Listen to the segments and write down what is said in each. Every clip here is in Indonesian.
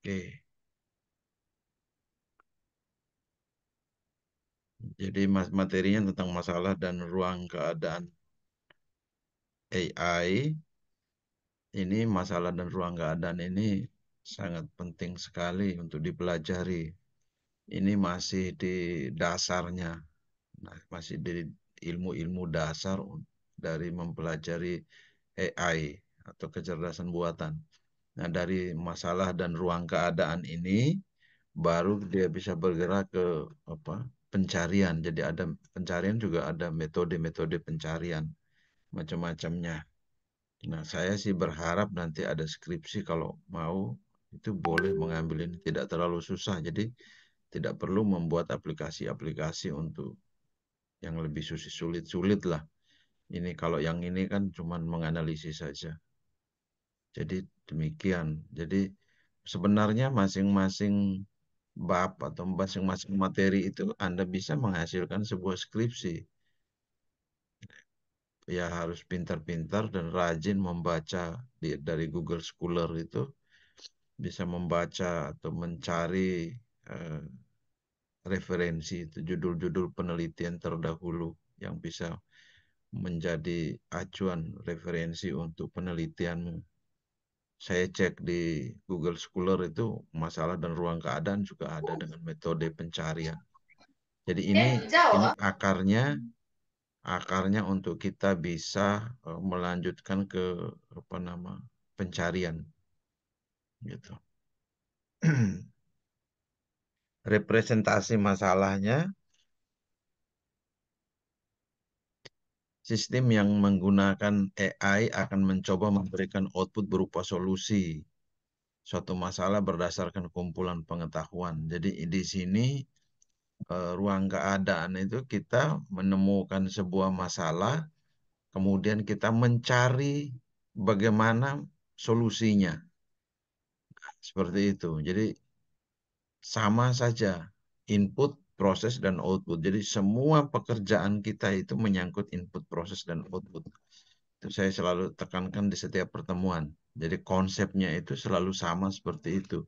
Oke. Jadi materinya tentang masalah dan ruang keadaan AI. Ini masalah dan ruang keadaan ini sangat penting sekali untuk dipelajari. Ini masih di dasarnya. Nah, masih di ilmu-ilmu dasar dari mempelajari AI atau kecerdasan buatan. Nah, dari masalah dan ruang keadaan ini baru dia bisa bergerak ke apa? pencarian. Jadi ada pencarian juga ada metode-metode pencarian macam-macamnya. Nah, saya sih berharap nanti ada skripsi kalau mau itu boleh mengambil ini tidak terlalu susah. Jadi tidak perlu membuat aplikasi-aplikasi untuk yang lebih sulit-sulit lah. Ini kalau yang ini kan cuman menganalisis saja. Jadi demikian. Jadi sebenarnya masing-masing bab atau masing-masing materi itu Anda bisa menghasilkan sebuah skripsi. Ya harus pintar-pintar dan rajin membaca dari Google Scholar itu bisa membaca atau mencari eh, referensi itu judul-judul penelitian terdahulu yang bisa menjadi acuan referensi untuk penelitianmu saya cek di Google Scholar itu masalah dan ruang keadaan juga ada oh. dengan metode pencarian. Jadi ini, ini ah. akarnya hmm. akarnya untuk kita bisa eh, melanjutkan ke apa nama pencarian gitu representasi masalahnya sistem yang menggunakan AI akan mencoba memberikan output berupa solusi suatu masalah berdasarkan kumpulan pengetahuan. Jadi di sini eh, ruang keadaan itu kita menemukan sebuah masalah, kemudian kita mencari bagaimana solusinya. Seperti itu. Jadi sama saja input proses dan output. Jadi semua pekerjaan kita itu menyangkut input proses dan output. Itu saya selalu tekankan di setiap pertemuan. Jadi konsepnya itu selalu sama seperti itu.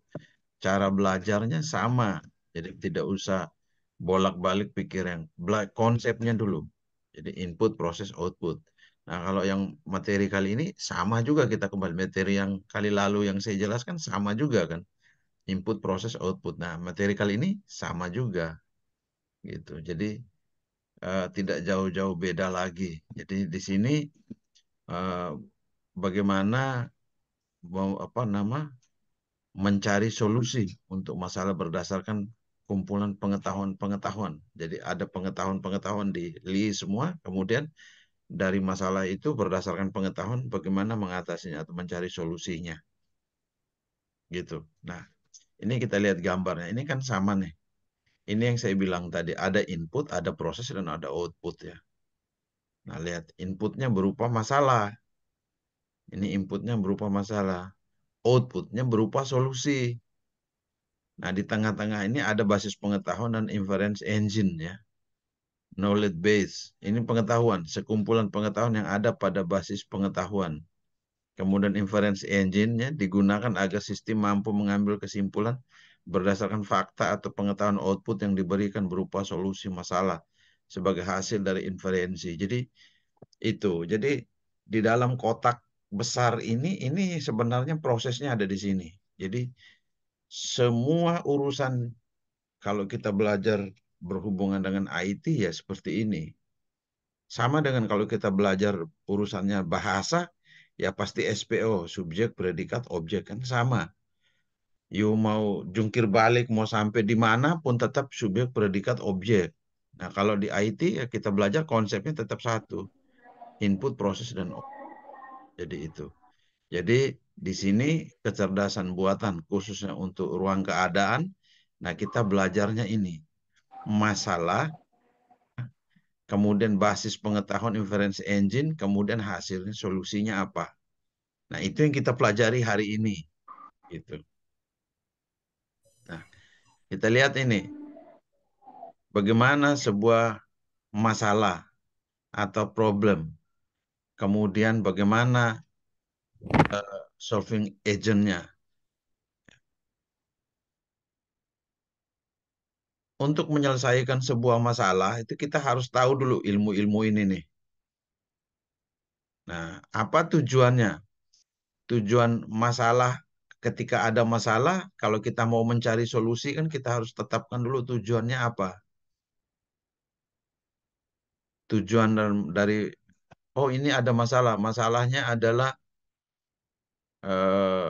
Cara belajarnya sama. Jadi tidak usah bolak-balik pikir yang konsepnya dulu. Jadi input proses output. Nah, kalau yang materi kali ini sama juga kita kembali materi yang kali lalu yang saya jelaskan sama juga kan input proses output. Nah, materi kali ini sama juga gitu. Jadi uh, tidak jauh-jauh beda lagi. Jadi di sini uh, bagaimana mau apa nama mencari solusi untuk masalah berdasarkan kumpulan pengetahuan-pengetahuan. Jadi ada pengetahuan-pengetahuan di LI semua, kemudian dari masalah itu berdasarkan pengetahuan bagaimana mengatasinya atau mencari solusinya. Gitu. Nah, ini kita lihat gambarnya. Ini kan sama nih ini yang saya bilang tadi, ada input, ada proses, dan ada output ya. Nah, lihat inputnya berupa masalah. Ini inputnya berupa masalah. Outputnya berupa solusi. Nah, di tengah-tengah ini ada basis pengetahuan dan inference engine ya. Knowledge base. Ini pengetahuan, sekumpulan pengetahuan yang ada pada basis pengetahuan. Kemudian inference engine-nya digunakan agar sistem mampu mengambil kesimpulan berdasarkan fakta atau pengetahuan output yang diberikan berupa solusi masalah sebagai hasil dari inferensi. Jadi itu. Jadi di dalam kotak besar ini ini sebenarnya prosesnya ada di sini. Jadi semua urusan kalau kita belajar berhubungan dengan IT ya seperti ini. Sama dengan kalau kita belajar urusannya bahasa ya pasti SPO, subjek, predikat, objek kan sama you mau jungkir balik mau sampai di mana pun tetap subjek predikat objek. Nah, kalau di IT ya kita belajar konsepnya tetap satu. Input, proses dan objek. Jadi itu. Jadi di sini kecerdasan buatan khususnya untuk ruang keadaan. Nah, kita belajarnya ini. Masalah kemudian basis pengetahuan inference engine, kemudian hasilnya solusinya apa. Nah, itu yang kita pelajari hari ini. Gitu. Nah, kita lihat ini. Bagaimana sebuah masalah atau problem. Kemudian bagaimana uh, solving agentnya. Untuk menyelesaikan sebuah masalah itu kita harus tahu dulu ilmu-ilmu ini nih. Nah, apa tujuannya? Tujuan masalah ketika ada masalah, kalau kita mau mencari solusi kan kita harus tetapkan dulu tujuannya apa. Tujuan dari, oh ini ada masalah, masalahnya adalah eh,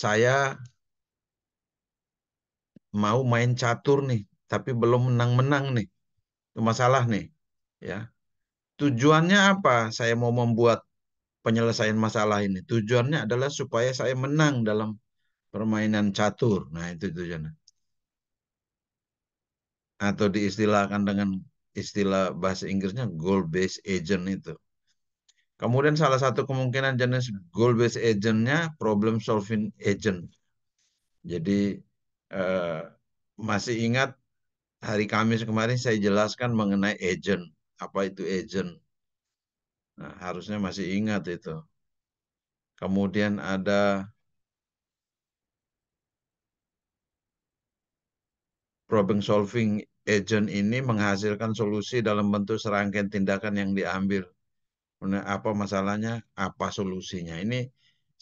saya mau main catur nih, tapi belum menang-menang nih. Itu masalah nih, ya. Tujuannya apa? Saya mau membuat penyelesaian masalah ini. Tujuannya adalah supaya saya menang dalam permainan catur. Nah, itu tujuannya. Atau diistilahkan dengan istilah bahasa Inggrisnya goal based agent itu. Kemudian salah satu kemungkinan jenis goal based agentnya problem solving agent. Jadi eh, masih ingat hari Kamis kemarin saya jelaskan mengenai agent apa itu agent Nah, harusnya masih ingat itu. Kemudian ada problem solving agent ini menghasilkan solusi dalam bentuk serangkaian tindakan yang diambil. Nah, apa masalahnya? Apa solusinya? Ini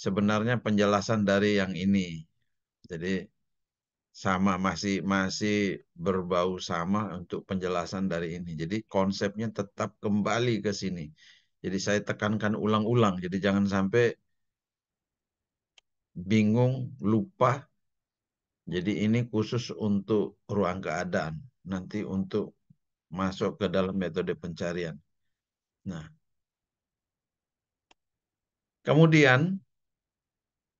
sebenarnya penjelasan dari yang ini. Jadi sama masih masih berbau sama untuk penjelasan dari ini. Jadi konsepnya tetap kembali ke sini jadi saya tekankan ulang-ulang. Jadi jangan sampai bingung, lupa. Jadi ini khusus untuk ruang keadaan. Nanti untuk masuk ke dalam metode pencarian. Nah, kemudian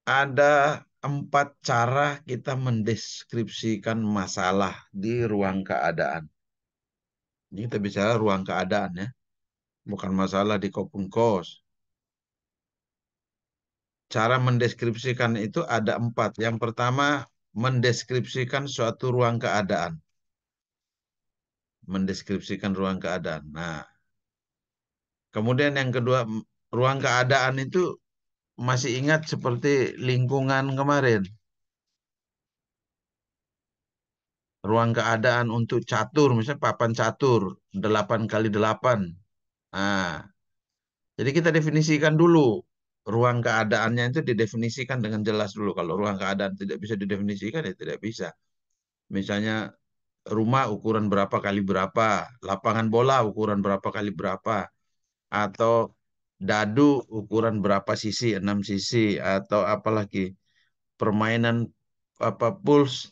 ada empat cara kita mendeskripsikan masalah di ruang keadaan. Ini kita bicara ruang keadaan ya bukan masalah di Kopung Kos. Cara mendeskripsikan itu ada empat. Yang pertama, mendeskripsikan suatu ruang keadaan. Mendeskripsikan ruang keadaan. Nah, kemudian yang kedua, ruang keadaan itu masih ingat seperti lingkungan kemarin. ruang keadaan untuk catur, misalnya papan catur, 8 kali 8. Nah, jadi kita definisikan dulu ruang keadaannya itu didefinisikan dengan jelas dulu. Kalau ruang keadaan tidak bisa didefinisikan ya tidak bisa. Misalnya rumah ukuran berapa kali berapa, lapangan bola ukuran berapa kali berapa, atau dadu ukuran berapa sisi, enam sisi, atau apalagi permainan apa pulse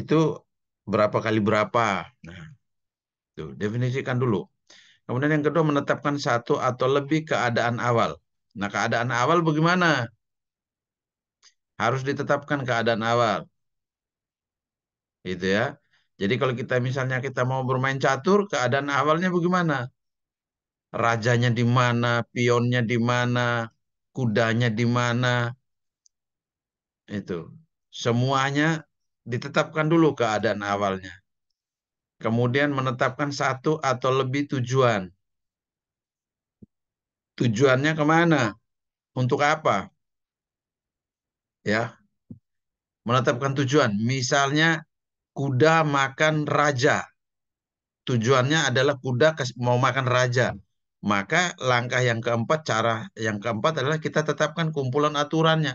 itu berapa kali berapa. Nah, tuh definisikan dulu. Kemudian yang kedua menetapkan satu atau lebih keadaan awal. Nah keadaan awal bagaimana? Harus ditetapkan keadaan awal. Gitu ya. Jadi kalau kita misalnya kita mau bermain catur, keadaan awalnya bagaimana? Rajanya di mana, pionnya di mana, kudanya di mana. Itu. Semuanya ditetapkan dulu keadaan awalnya. Kemudian menetapkan satu atau lebih tujuan. Tujuannya kemana? Untuk apa? Ya, menetapkan tujuan. Misalnya kuda makan raja. Tujuannya adalah kuda mau makan raja. Maka langkah yang keempat, cara yang keempat adalah kita tetapkan kumpulan aturannya.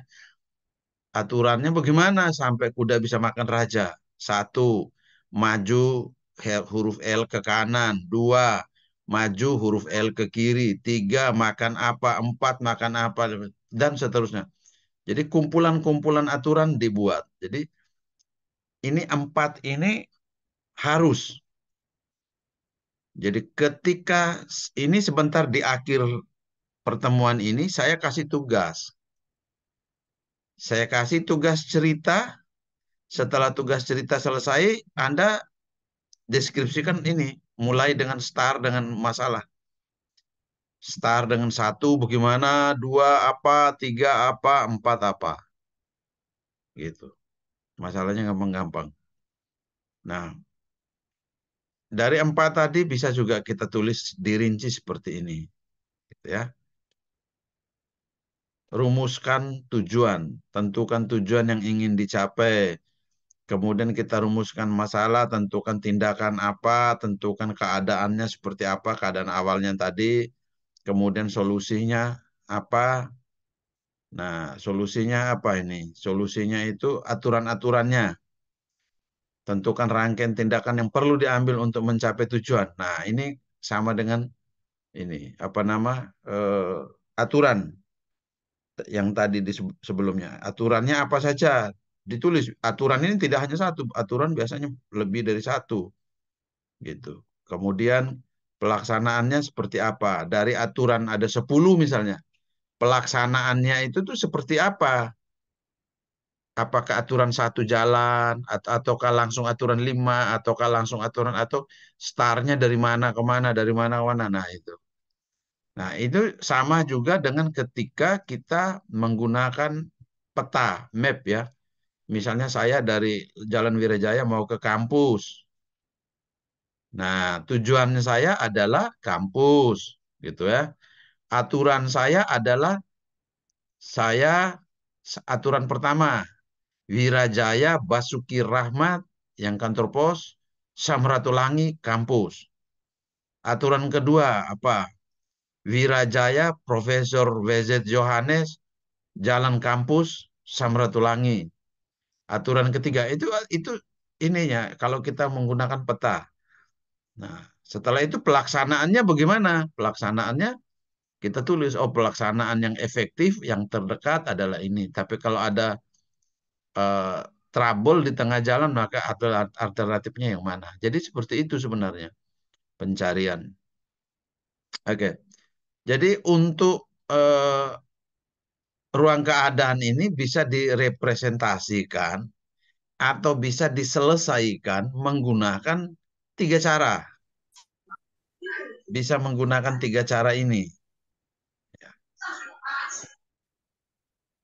Aturannya bagaimana sampai kuda bisa makan raja? Satu, maju huruf L ke kanan. Dua, maju huruf L ke kiri. Tiga, makan apa. Empat, makan apa. Dan seterusnya. Jadi kumpulan-kumpulan aturan dibuat. Jadi ini empat ini harus. Jadi ketika ini sebentar di akhir pertemuan ini saya kasih tugas. Saya kasih tugas cerita. Setelah tugas cerita selesai, Anda deskripsikan ini mulai dengan star dengan masalah star dengan satu bagaimana dua apa tiga apa empat apa gitu masalahnya gampang-gampang nah dari empat tadi bisa juga kita tulis dirinci seperti ini gitu ya rumuskan tujuan tentukan tujuan yang ingin dicapai Kemudian kita rumuskan masalah, tentukan tindakan apa, tentukan keadaannya seperti apa, keadaan awalnya tadi, kemudian solusinya apa. Nah, solusinya apa ini? Solusinya itu aturan-aturannya. Tentukan rangkaian tindakan yang perlu diambil untuk mencapai tujuan. Nah, ini sama dengan ini apa nama eh, aturan yang tadi di sebelumnya. Aturannya apa saja? ditulis aturan ini tidak hanya satu aturan biasanya lebih dari satu gitu kemudian pelaksanaannya seperti apa dari aturan ada sepuluh misalnya pelaksanaannya itu tuh seperti apa apakah aturan satu jalan atau ataukah langsung aturan lima ataukah langsung aturan atau startnya dari mana ke mana dari mana ke mana nah itu nah itu sama juga dengan ketika kita menggunakan peta map ya Misalnya saya dari Jalan Wirajaya mau ke kampus. Nah, tujuan saya adalah kampus, gitu ya. Aturan saya adalah saya aturan pertama Wirajaya Basuki Rahmat yang kantor pos Samratulangi kampus. Aturan kedua apa? Wirajaya Profesor WZ Johannes Jalan Kampus Samratulangi aturan ketiga itu itu ininya kalau kita menggunakan peta. Nah, setelah itu pelaksanaannya bagaimana? Pelaksanaannya kita tulis oh pelaksanaan yang efektif yang terdekat adalah ini. Tapi kalau ada uh, trouble di tengah jalan maka alternatifnya yang mana? Jadi seperti itu sebenarnya pencarian. Oke. Okay. Jadi untuk uh, ruang keadaan ini bisa direpresentasikan atau bisa diselesaikan menggunakan tiga cara. Bisa menggunakan tiga cara ini. Ya.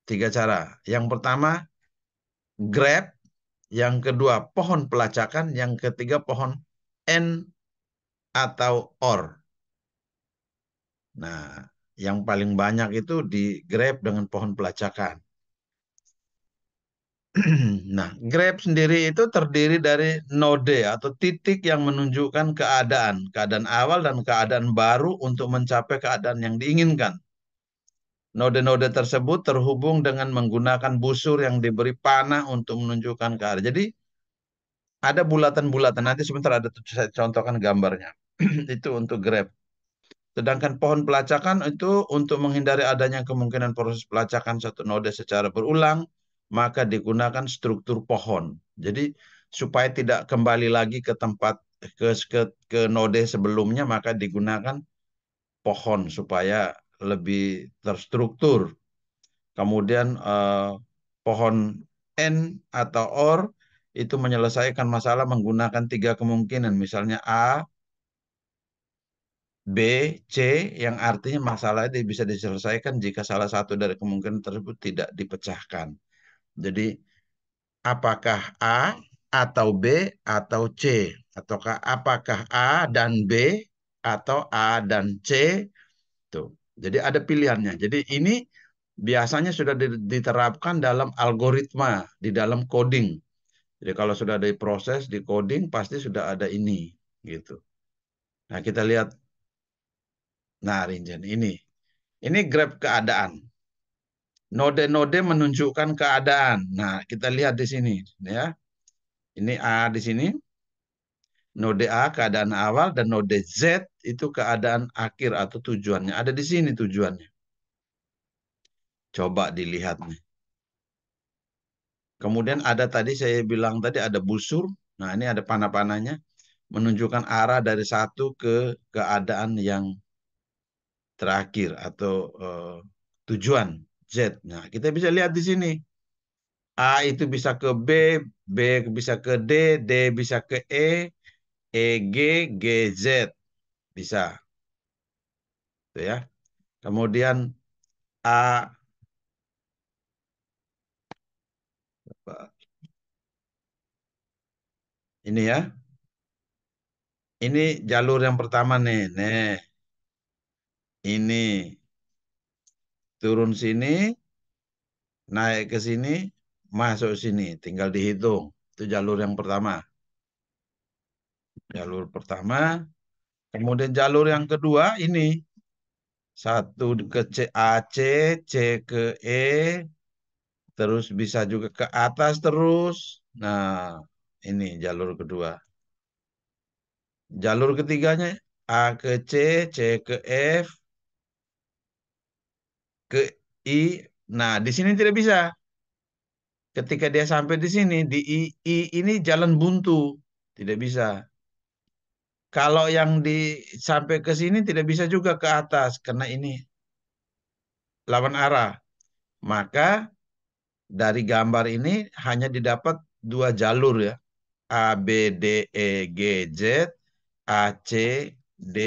Tiga cara. Yang pertama, grab. Yang kedua, pohon pelacakan. Yang ketiga, pohon N atau or. Nah, yang paling banyak itu di grab dengan pohon pelacakan. nah, grab sendiri itu terdiri dari node atau titik yang menunjukkan keadaan, keadaan awal dan keadaan baru untuk mencapai keadaan yang diinginkan. Node-node tersebut terhubung dengan menggunakan busur yang diberi panah untuk menunjukkan ke arah. Jadi ada bulatan-bulatan. Nanti sebentar ada saya contohkan gambarnya. itu untuk grab. Sedangkan pohon pelacakan itu untuk menghindari adanya kemungkinan proses pelacakan satu node secara berulang, maka digunakan struktur pohon. Jadi supaya tidak kembali lagi ke tempat ke ke, ke node sebelumnya, maka digunakan pohon supaya lebih terstruktur. Kemudian eh, pohon N atau OR itu menyelesaikan masalah menggunakan tiga kemungkinan, misalnya A, B, C yang artinya masalah itu bisa diselesaikan jika salah satu dari kemungkinan tersebut tidak dipecahkan. Jadi apakah A atau B atau C ataukah apakah A dan B atau A dan C tuh. Jadi ada pilihannya. Jadi ini biasanya sudah diterapkan dalam algoritma di dalam coding. Jadi kalau sudah ada proses di coding pasti sudah ada ini gitu. Nah, kita lihat Nah, Rinjen, ini. Ini grab keadaan. Node-node menunjukkan keadaan. Nah, kita lihat di sini. ya. Ini A di sini. Node A keadaan awal dan node Z itu keadaan akhir atau tujuannya. Ada di sini tujuannya. Coba dilihat nih. Kemudian ada tadi saya bilang tadi ada busur. Nah, ini ada panah-panahnya menunjukkan arah dari satu ke keadaan yang terakhir atau uh, tujuan Z. Nah, kita bisa lihat di sini. A itu bisa ke B, B bisa ke D, D bisa ke E, E G, G Z bisa. Itu ya. Kemudian A ini ya. Ini jalur yang pertama nih. Nih ini turun sini naik ke sini masuk sini tinggal dihitung itu jalur yang pertama jalur pertama kemudian jalur yang kedua ini satu ke C AC C ke E terus bisa juga ke atas terus nah ini jalur kedua jalur ketiganya A ke C C ke F ke i. Nah, di sini tidak bisa. Ketika dia sampai di sini di i, i ini jalan buntu, tidak bisa. Kalau yang di sampai ke sini tidak bisa juga ke atas karena ini lawan arah. Maka dari gambar ini hanya didapat dua jalur ya. A B D E G Z A C D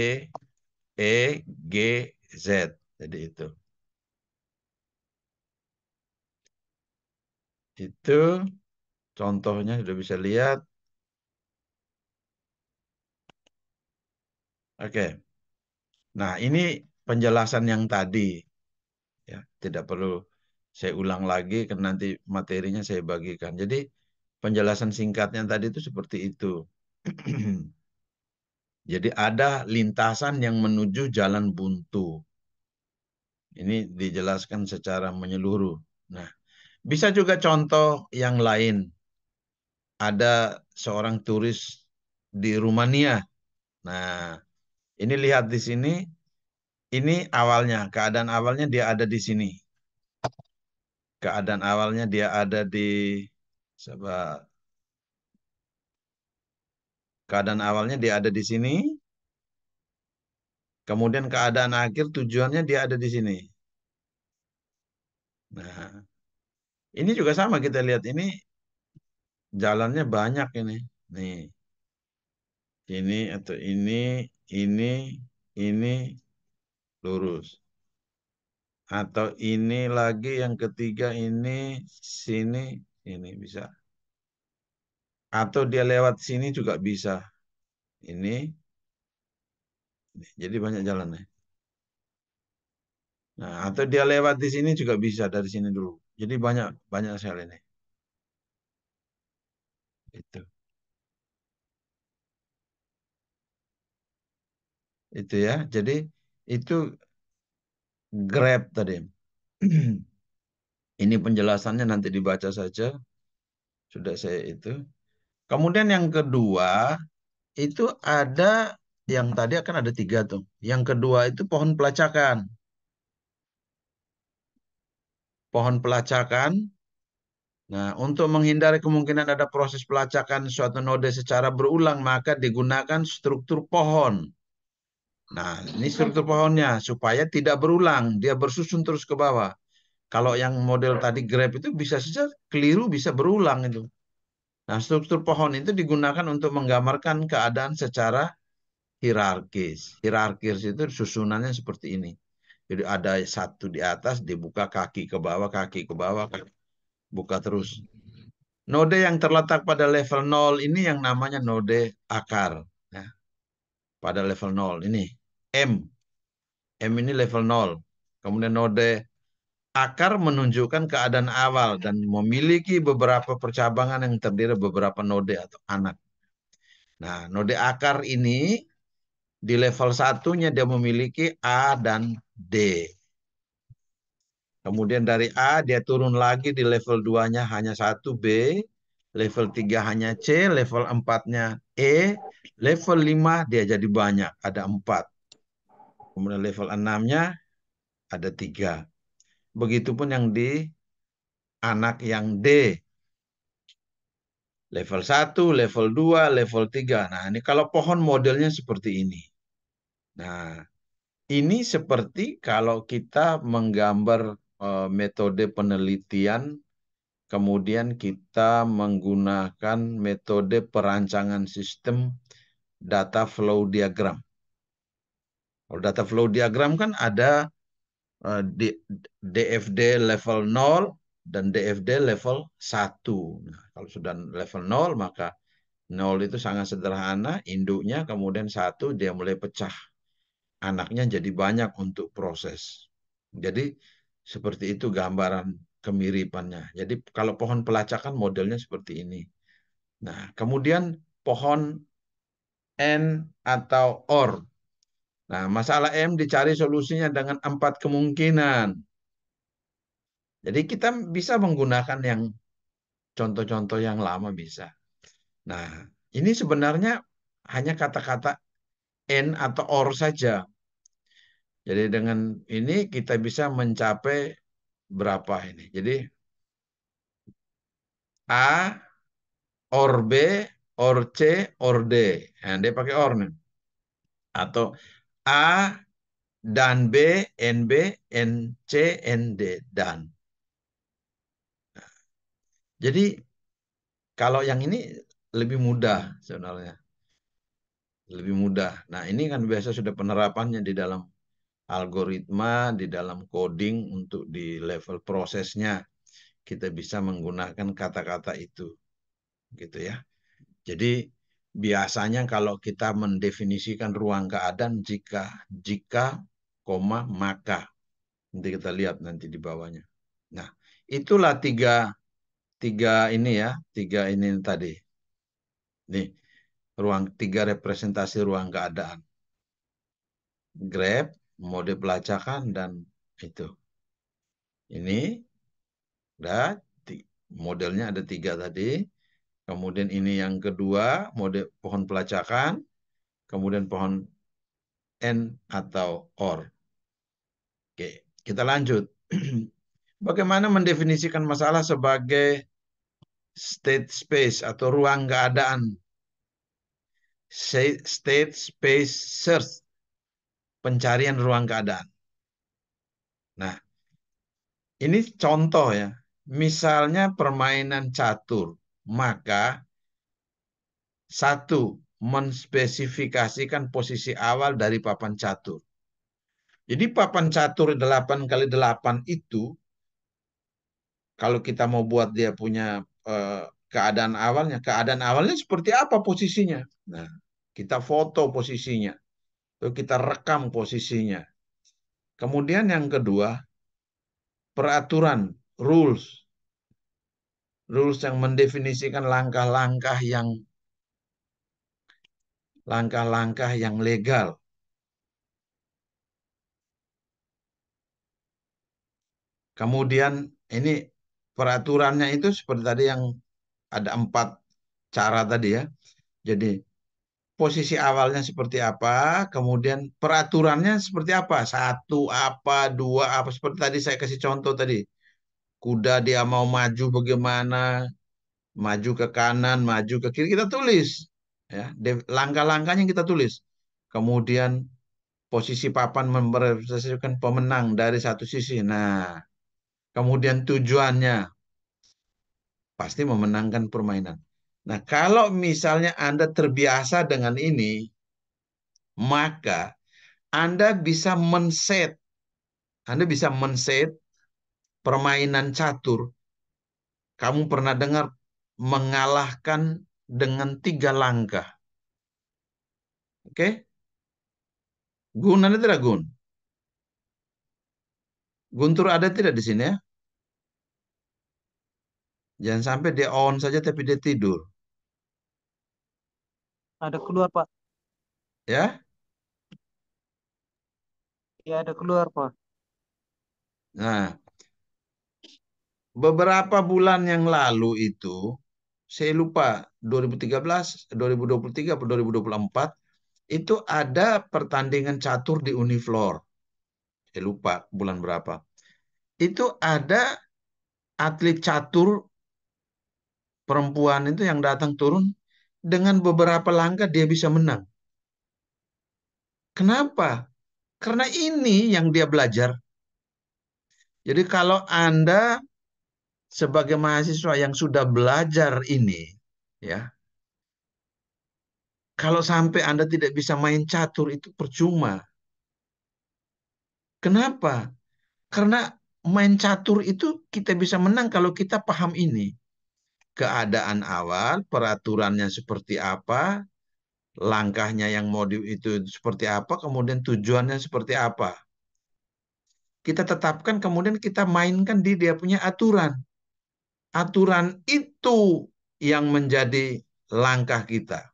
E G Z. Jadi itu. itu contohnya sudah bisa lihat. Oke. Nah, ini penjelasan yang tadi. Ya, tidak perlu saya ulang lagi karena nanti materinya saya bagikan. Jadi penjelasan singkatnya tadi itu seperti itu. Jadi ada lintasan yang menuju jalan buntu. Ini dijelaskan secara menyeluruh. Nah, bisa juga contoh yang lain. Ada seorang turis di Rumania. Nah, ini lihat di sini. Ini awalnya, keadaan awalnya dia ada di sini. Keadaan awalnya dia ada di sebab keadaan awalnya dia ada di sini. Kemudian keadaan akhir tujuannya dia ada di sini. Nah, ini juga sama kita lihat ini jalannya banyak ini. Nih. Ini atau ini, ini, ini lurus. Atau ini lagi yang ketiga ini sini ini bisa. Atau dia lewat sini juga bisa. Ini. Jadi banyak jalannya. Nah, atau dia lewat di sini juga bisa dari sini dulu. Jadi banyak banyak sel ini. Itu. Itu ya. Jadi itu grab tadi. ini penjelasannya nanti dibaca saja. Sudah saya itu. Kemudian yang kedua itu ada yang tadi akan ada tiga tuh. Yang kedua itu pohon pelacakan pohon pelacakan. Nah, untuk menghindari kemungkinan ada proses pelacakan suatu node secara berulang, maka digunakan struktur pohon. Nah, ini struktur pohonnya supaya tidak berulang, dia bersusun terus ke bawah. Kalau yang model tadi grab itu bisa saja keliru, bisa berulang itu. Nah, struktur pohon itu digunakan untuk menggambarkan keadaan secara hierarkis. Hierarkis itu susunannya seperti ini. Jadi ada satu di atas, dibuka kaki ke bawah, kaki ke bawah, iya. buka terus. Node yang terletak pada level 0 ini yang namanya node akar. Ya. Pada level 0 ini. M. M ini level 0. Kemudian node akar menunjukkan keadaan awal dan memiliki beberapa percabangan yang terdiri beberapa node atau anak. Nah, node akar ini di level satunya dia memiliki A dan D. Kemudian dari A dia turun lagi di level 2-nya hanya 1B, level 3 hanya C, level 4-nya E, level 5 dia jadi banyak, ada 4. Kemudian level 6-nya ada 3. Begitupun yang di anak yang D. Level 1, level 2, level 3. Nah, ini kalau pohon modelnya seperti ini. Nah, ini seperti kalau kita menggambar uh, metode penelitian kemudian kita menggunakan metode perancangan sistem data flow diagram. Kalau data flow diagram kan ada uh, eh, DFD level 0 dan DFD level 1. Nah, kalau sudah level 0 maka 0 itu sangat sederhana induknya kemudian satu dia mulai pecah anaknya jadi banyak untuk proses. Jadi seperti itu gambaran kemiripannya. Jadi kalau pohon pelacakan modelnya seperti ini. Nah, kemudian pohon N atau OR. Nah, masalah M dicari solusinya dengan empat kemungkinan. Jadi kita bisa menggunakan yang contoh-contoh yang lama bisa. Nah, ini sebenarnya hanya kata-kata N atau OR saja. Jadi dengan ini kita bisa mencapai berapa ini. Jadi A or B or C or D. Nah, dia pakai or nih. Atau A dan B, B C NC, D dan. Nah, jadi kalau yang ini lebih mudah sebenarnya. Lebih mudah. Nah ini kan biasa sudah penerapannya di dalam algoritma di dalam coding untuk di level prosesnya kita bisa menggunakan kata-kata itu gitu ya jadi biasanya kalau kita mendefinisikan ruang keadaan jika jika koma maka nanti kita lihat nanti di bawahnya nah itulah tiga tiga ini ya tiga ini tadi nih ruang tiga representasi ruang keadaan grab mode pelacakan dan itu. Ini dan modelnya ada tiga tadi. Kemudian ini yang kedua, mode pohon pelacakan. Kemudian pohon N atau OR. Oke, kita lanjut. Bagaimana mendefinisikan masalah sebagai state space atau ruang keadaan? State space search pencarian ruang keadaan. Nah, ini contoh ya. Misalnya permainan catur, maka satu, menspesifikasikan posisi awal dari papan catur. Jadi papan catur 8 kali 8 itu kalau kita mau buat dia punya eh, keadaan awalnya, keadaan awalnya seperti apa posisinya? Nah, kita foto posisinya. Lalu kita rekam posisinya. Kemudian yang kedua, peraturan, rules. Rules yang mendefinisikan langkah-langkah yang langkah-langkah yang legal. Kemudian ini peraturannya itu seperti tadi yang ada empat cara tadi ya. Jadi posisi awalnya seperti apa, kemudian peraturannya seperti apa, satu apa, dua apa, seperti tadi saya kasih contoh tadi. Kuda dia mau maju bagaimana, maju ke kanan, maju ke kiri, kita tulis. ya Langkah-langkahnya kita tulis. Kemudian posisi papan mempersesuaikan pemenang dari satu sisi. Nah, kemudian tujuannya pasti memenangkan permainan. Nah, kalau misalnya Anda terbiasa dengan ini, maka Anda bisa men-set, Anda bisa men-set permainan catur. Kamu pernah dengar mengalahkan dengan tiga langkah. Oke? Okay? Gun ada tidak Gun? Guntur ada tidak di sini ya? Jangan sampai dia on saja tapi dia tidur. Ada keluar, Pak. Ya? Ya, ada keluar, Pak. Nah, beberapa bulan yang lalu itu, saya lupa 2013, 2023, atau 2024, itu ada pertandingan catur di Uniflor. Saya lupa bulan berapa. Itu ada atlet catur perempuan itu yang datang turun dengan beberapa langkah dia bisa menang. Kenapa? Karena ini yang dia belajar. Jadi kalau Anda sebagai mahasiswa yang sudah belajar ini, ya. Kalau sampai Anda tidak bisa main catur itu percuma. Kenapa? Karena main catur itu kita bisa menang kalau kita paham ini keadaan awal, peraturannya seperti apa, langkahnya yang mau itu seperti apa, kemudian tujuannya seperti apa. Kita tetapkan, kemudian kita mainkan di dia punya aturan. Aturan itu yang menjadi langkah kita.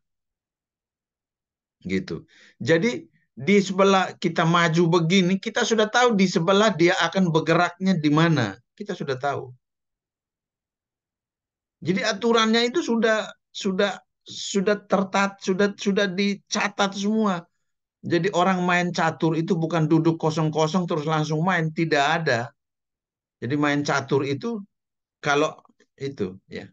Gitu. Jadi di sebelah kita maju begini, kita sudah tahu di sebelah dia akan bergeraknya di mana. Kita sudah tahu. Jadi aturannya itu sudah sudah sudah tertat sudah sudah dicatat semua. Jadi orang main catur itu bukan duduk kosong-kosong terus langsung main, tidak ada. Jadi main catur itu kalau itu ya.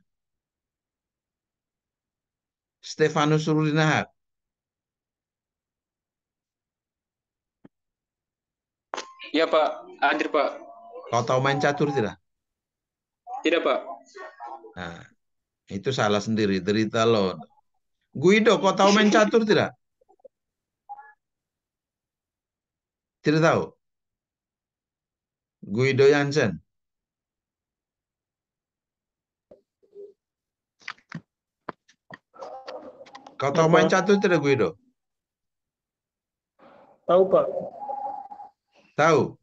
Stefanus Rudinahar. Ya Pak, hadir Pak. Kau tahu main catur tidak? Tidak Pak. Nah, itu salah sendiri, derita lo. Guido, kau tahu main catur tidak? Tidak tahu. Guido Jansen. Kau tahu main catur tidak Guido? Tahu Pak. Tahu.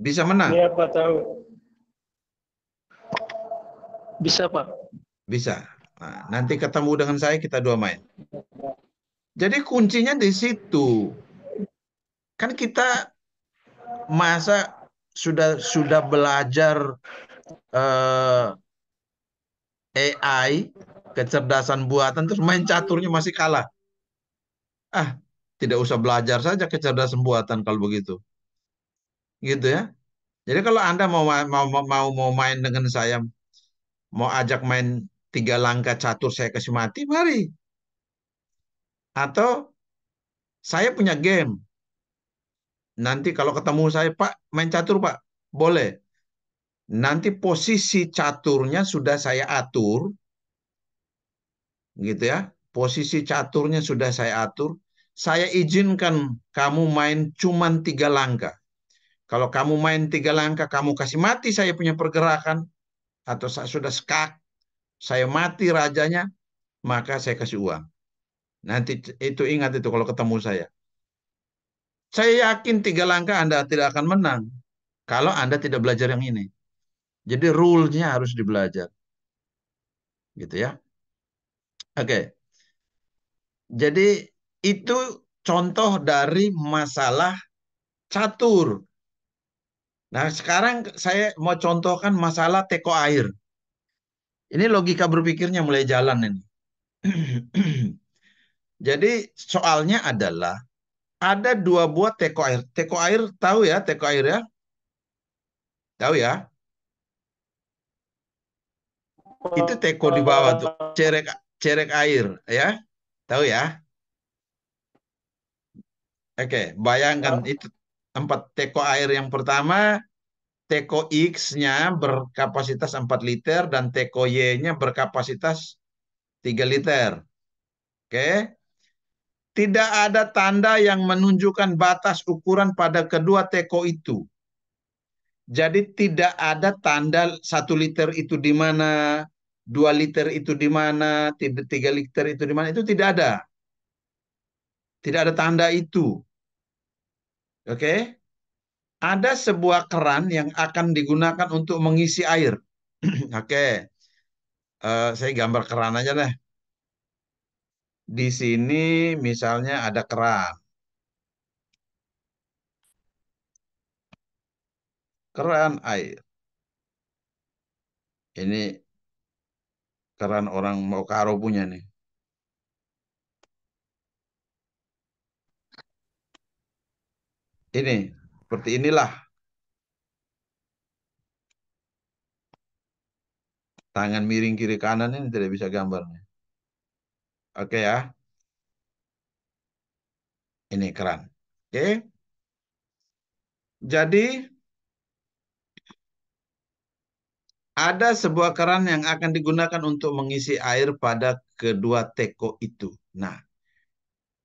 Bisa menang? Iya Pak tahu. Bisa, Pak. Bisa. Nah, nanti ketemu dengan saya kita dua main. Jadi kuncinya di situ. Kan kita masa sudah sudah belajar eh, AI kecerdasan buatan terus main caturnya masih kalah. Ah, tidak usah belajar saja kecerdasan buatan kalau begitu. Gitu ya. Jadi kalau Anda mau mau mau mau main dengan saya Mau ajak main tiga langkah catur saya kasih mati, mari. Atau saya punya game. Nanti kalau ketemu saya, Pak, main catur, Pak. Boleh. Nanti posisi caturnya sudah saya atur. Gitu ya. Posisi caturnya sudah saya atur. Saya izinkan kamu main cuman tiga langkah. Kalau kamu main tiga langkah, kamu kasih mati saya punya pergerakan atau saya sudah skak, saya mati rajanya, maka saya kasih uang. Nanti itu ingat itu kalau ketemu saya. Saya yakin tiga langkah Anda tidak akan menang kalau Anda tidak belajar yang ini. Jadi rule-nya harus dibelajar. Gitu ya. Oke. Okay. Jadi itu contoh dari masalah catur. Nah, sekarang saya mau contohkan masalah teko air. Ini logika berpikirnya mulai jalan ini. Jadi soalnya adalah ada dua buah teko air. Teko air tahu ya, teko air ya? Tahu ya? Itu teko di bawah tuh, cerek cerek air ya. Tahu ya? Oke, bayangkan itu 4 teko air yang pertama, teko X-nya berkapasitas 4 liter dan teko Y-nya berkapasitas 3 liter. Oke. Tidak ada tanda yang menunjukkan batas ukuran pada kedua teko itu. Jadi tidak ada tanda satu liter itu di mana, dua liter itu di mana, tiga liter itu di mana, itu tidak ada. Tidak ada tanda itu. Oke. Okay? Ada sebuah keran yang akan digunakan untuk mengisi air. Oke. Okay. Uh, eh, saya gambar keran aja deh. Di sini misalnya ada keran. Keran air. Ini keran orang mau karo punya nih. ini seperti inilah tangan miring kiri kanan ini tidak bisa gambarnya oke ya ini keran oke jadi ada sebuah keran yang akan digunakan untuk mengisi air pada kedua teko itu. Nah,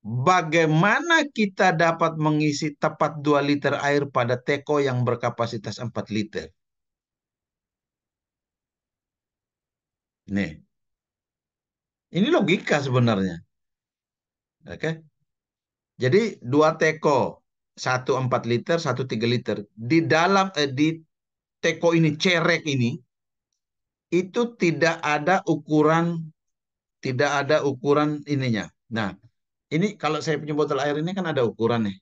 bagaimana kita dapat mengisi tepat 2 liter air pada teko yang berkapasitas 4 liter? Nih. Ini logika sebenarnya. Oke. Okay? Jadi dua teko, satu empat liter, satu tiga liter. Di dalam eh, di teko ini cerek ini itu tidak ada ukuran tidak ada ukuran ininya. Nah, ini kalau saya punya botol air ini kan ada ukuran nih.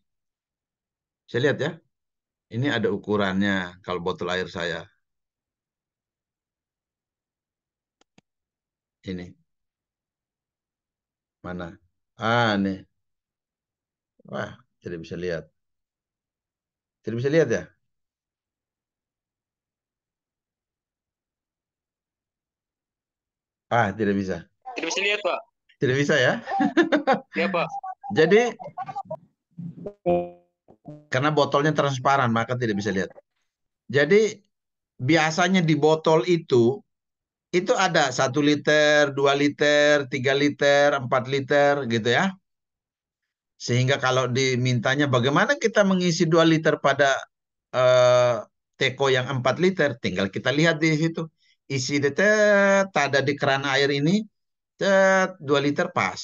Saya lihat ya. Ini ada ukurannya kalau botol air saya. Ini. Mana? Ah, ini. Wah, jadi bisa lihat. Tidak bisa lihat ya? Ah, tidak bisa. Tidak bisa lihat, Pak. Tidak bisa ya? Iya, Pak. Jadi karena botolnya transparan maka tidak bisa lihat. Jadi biasanya di botol itu itu ada satu liter, dua liter, tiga liter, empat liter gitu ya. Sehingga kalau dimintanya bagaimana kita mengisi dua liter pada eh, teko yang empat liter, tinggal kita lihat di situ. Isi tak ada di keran air ini 2 liter pas.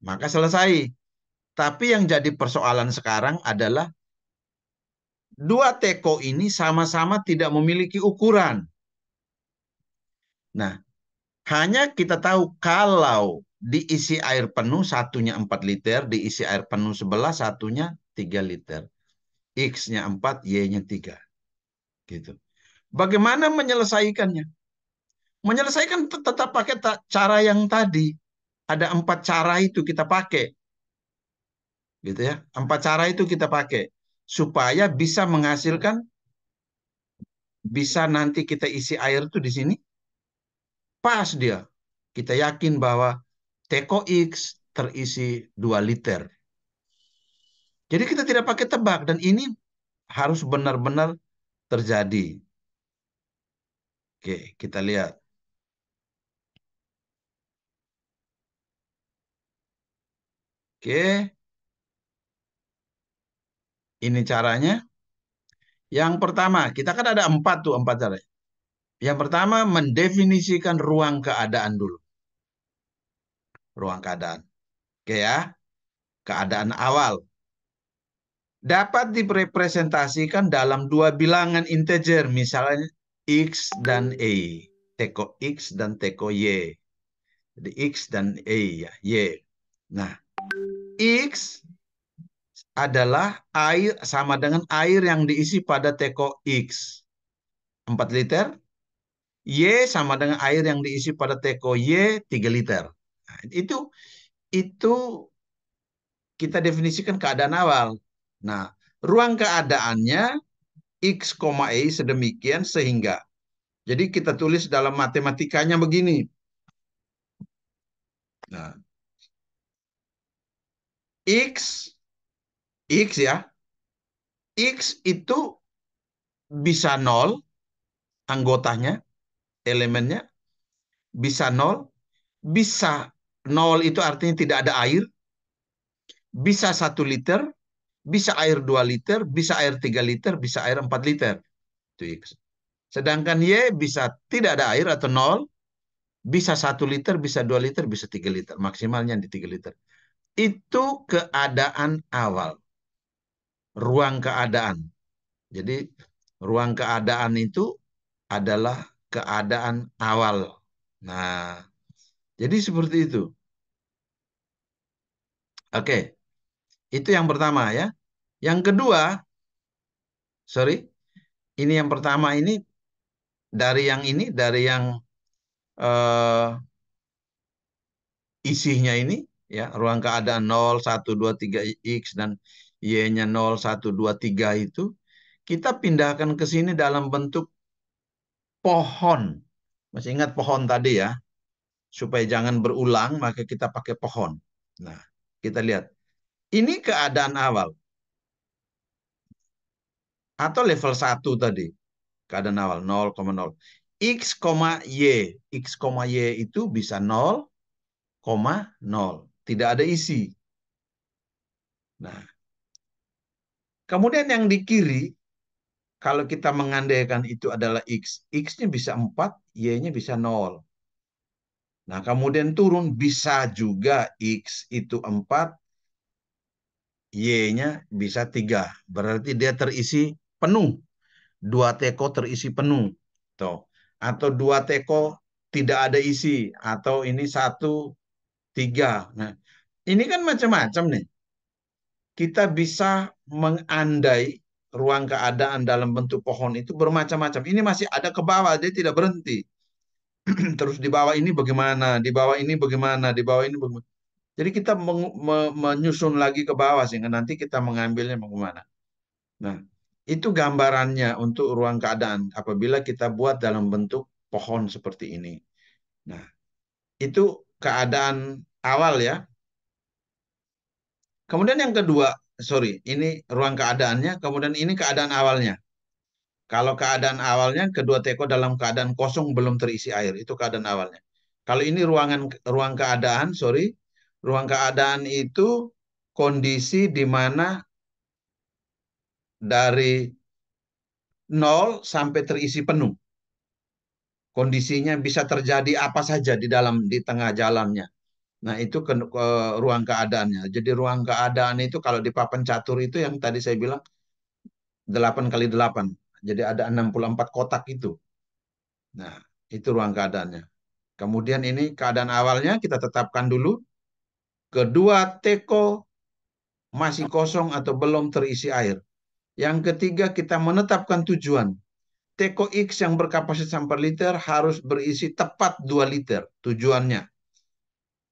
Maka selesai. Tapi yang jadi persoalan sekarang adalah dua teko ini sama-sama tidak memiliki ukuran. Nah, hanya kita tahu kalau diisi air penuh satunya 4 liter, diisi air penuh sebelah satunya 3 liter. X-nya 4, Y-nya 3. Gitu. Bagaimana menyelesaikannya? Menyelesaikan tetap pakai cara yang tadi. Ada empat cara itu kita pakai. Gitu ya. Empat cara itu kita pakai. Supaya bisa menghasilkan, bisa nanti kita isi air itu di sini. Pas dia. Kita yakin bahwa teko X terisi 2 liter. Jadi kita tidak pakai tebak dan ini harus benar-benar terjadi. Oke, kita lihat. Oke, ini caranya. Yang pertama, kita kan ada empat tuh, empat cara. Yang pertama, mendefinisikan ruang keadaan dulu. Ruang keadaan. Oke ya. Keadaan awal. Dapat direpresentasikan dalam dua bilangan integer, misalnya X dan Y. Teko X dan teko Y. Jadi X dan Y ya, Y. Nah, X adalah air sama dengan air yang diisi pada teko X. 4 liter. Y sama dengan air yang diisi pada teko Y 3 liter. Nah, itu itu kita definisikan keadaan awal. Nah, ruang keadaannya X, Y sedemikian sehingga. Jadi kita tulis dalam matematikanya begini. Nah, X, X ya, X itu bisa nol anggotanya, elemennya, bisa nol, bisa nol itu artinya tidak ada air, bisa satu liter, bisa air 2 liter, bisa air 3 liter, bisa air 4 liter. Itu X. Sedangkan Y bisa tidak ada air atau nol, bisa satu liter, bisa dua liter, bisa tiga liter. Maksimalnya di tiga liter. Itu keadaan awal. Ruang keadaan. Jadi ruang keadaan itu adalah keadaan awal. Nah, jadi seperti itu. Oke. Itu yang pertama ya. Yang kedua, sorry, ini yang pertama ini dari yang ini, dari yang uh, isinya ini ya ruang keadaan 0 1 2 3 x dan y-nya 0 1 2 3 itu kita pindahkan ke sini dalam bentuk pohon. Masih ingat pohon tadi ya? Supaya jangan berulang maka kita pakai pohon. Nah, kita lihat. Ini keadaan awal. Atau level 1 tadi. Keadaan awal 0,0. X, Y. X, Y itu bisa 0,0 0 tidak ada isi. Nah, kemudian yang di kiri, kalau kita mengandaikan itu adalah X, X-nya bisa 4, Y-nya bisa 0. Nah, kemudian turun bisa juga X itu 4, Y-nya bisa 3. Berarti dia terisi penuh. Dua teko terisi penuh. Tuh. Atau dua teko tidak ada isi. Atau ini satu tiga. Nah, ini kan macam-macam nih. Kita bisa mengandai ruang keadaan dalam bentuk pohon itu bermacam-macam. Ini masih ada ke bawah, dia tidak berhenti. Terus di bawah ini bagaimana, di bawah ini bagaimana, di bawah ini bagaimana. Jadi kita me menyusun lagi ke bawah sehingga nanti kita mengambilnya bagaimana. Nah, itu gambarannya untuk ruang keadaan apabila kita buat dalam bentuk pohon seperti ini. Nah, itu keadaan awal ya. Kemudian yang kedua, sorry, ini ruang keadaannya, kemudian ini keadaan awalnya. Kalau keadaan awalnya, kedua teko dalam keadaan kosong belum terisi air, itu keadaan awalnya. Kalau ini ruangan ruang keadaan, sorry, ruang keadaan itu kondisi di mana dari nol sampai terisi penuh kondisinya bisa terjadi apa saja di dalam di tengah jalannya. Nah, itu ke, ke ruang keadaannya. Jadi ruang keadaan itu kalau di papan catur itu yang tadi saya bilang 8 kali 8. Jadi ada 64 kotak itu. Nah, itu ruang keadaannya. Kemudian ini keadaan awalnya kita tetapkan dulu. Kedua, teko masih kosong atau belum terisi air. Yang ketiga, kita menetapkan tujuan. Teko X yang berkapasitas 4 liter harus berisi tepat 2 liter tujuannya.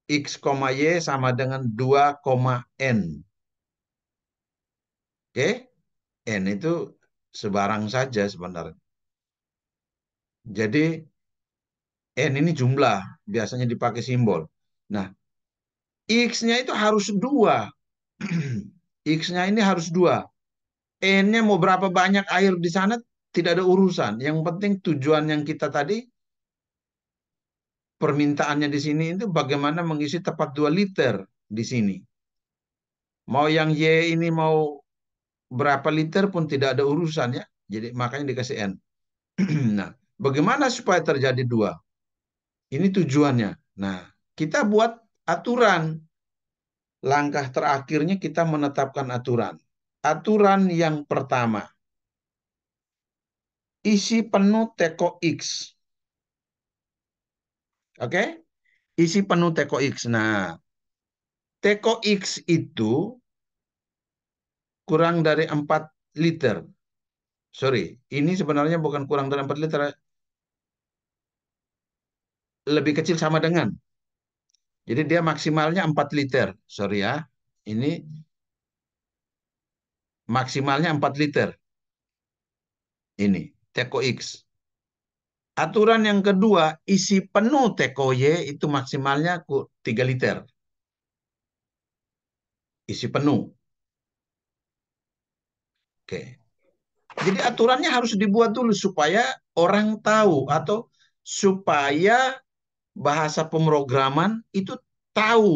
X, Y sama dengan 2, N. Oke? N itu sebarang saja sebenarnya. Jadi N ini jumlah, biasanya dipakai simbol. Nah, X-nya itu harus dua. X-nya ini harus dua. N-nya mau berapa banyak air di sana tidak ada urusan. Yang penting tujuan yang kita tadi permintaannya di sini itu bagaimana mengisi tepat 2 liter di sini. Mau yang Y ini mau berapa liter pun tidak ada urusannya. Jadi makanya dikasih N. nah, bagaimana supaya terjadi dua? Ini tujuannya. Nah, kita buat aturan. Langkah terakhirnya kita menetapkan aturan. Aturan yang pertama isi penuh teko X. Oke? Okay? Isi penuh teko X. Nah, teko X itu kurang dari 4 liter. Sorry, ini sebenarnya bukan kurang dari 4 liter. Lebih kecil sama dengan. Jadi dia maksimalnya 4 liter. Sorry ya. Ini maksimalnya 4 liter. Ini teko X. Aturan yang kedua, isi penuh teko Y itu maksimalnya 3 liter. Isi penuh. Oke. Jadi aturannya harus dibuat dulu supaya orang tahu atau supaya bahasa pemrograman itu tahu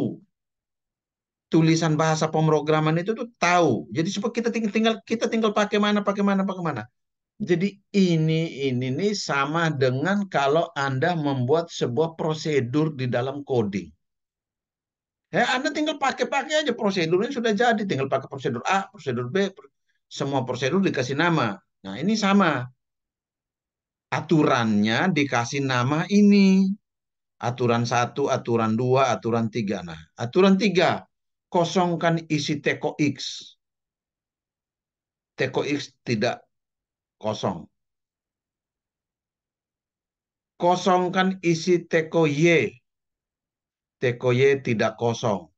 tulisan bahasa pemrograman itu tuh tahu. Jadi supaya kita tinggal, tinggal kita tinggal pakai mana pakai mana pakai mana. Jadi ini ini ini sama dengan kalau Anda membuat sebuah prosedur di dalam coding. Ya, Anda tinggal pakai-pakai aja prosedurnya sudah jadi, tinggal pakai prosedur A, prosedur B, semua prosedur dikasih nama. Nah, ini sama. Aturannya dikasih nama ini. Aturan satu, aturan dua, aturan tiga. Nah, aturan tiga kosongkan isi teko X. Teko X tidak kosong. Kosongkan isi teko Y. Teko Y tidak kosong.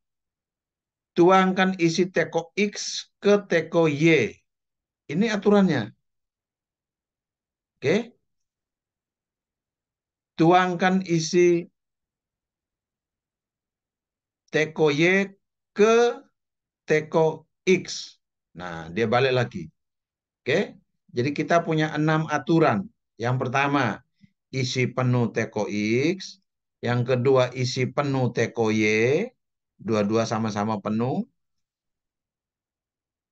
Tuangkan isi teko X ke teko Y. Ini aturannya. Oke. Tuangkan isi teko Y ke teko X. Nah, dia balik lagi. Oke. Okay? Jadi kita punya enam aturan. Yang pertama, isi penuh teko X. Yang kedua, isi penuh teko Y. Dua-dua sama-sama penuh.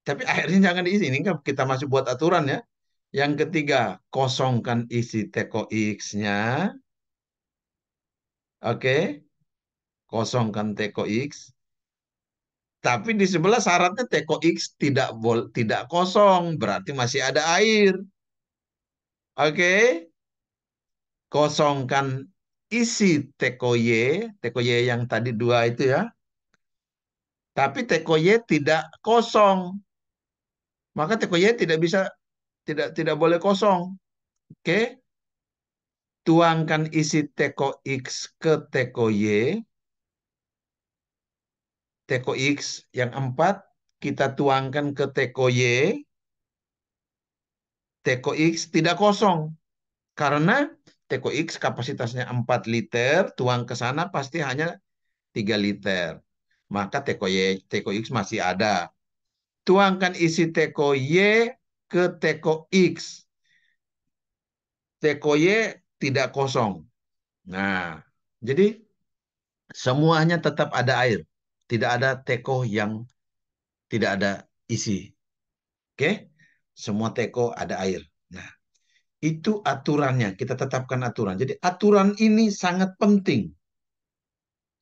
Tapi akhirnya jangan diisi. Ini kan kita masih buat aturan ya. Yang ketiga, kosongkan isi teko X-nya. Oke. Kosongkan teko X. Tapi di sebelah syaratnya teko X tidak bol, tidak kosong, berarti masih ada air. Oke. Okay? Kosongkan isi teko Y, teko Y yang tadi dua itu ya. Tapi teko Y tidak kosong. Maka teko Y tidak bisa tidak tidak boleh kosong. Oke. Okay? Tuangkan isi teko X ke teko Y teko X yang empat kita tuangkan ke teko Y. Teko X tidak kosong. Karena teko X kapasitasnya 4 liter, tuang ke sana pasti hanya 3 liter. Maka teko Y, teko X masih ada. Tuangkan isi teko Y ke teko X. Teko Y tidak kosong. Nah, jadi semuanya tetap ada air. Tidak ada teko yang tidak ada isi. Oke? Semua teko ada air. Nah, itu aturannya. Kita tetapkan aturan. Jadi aturan ini sangat penting.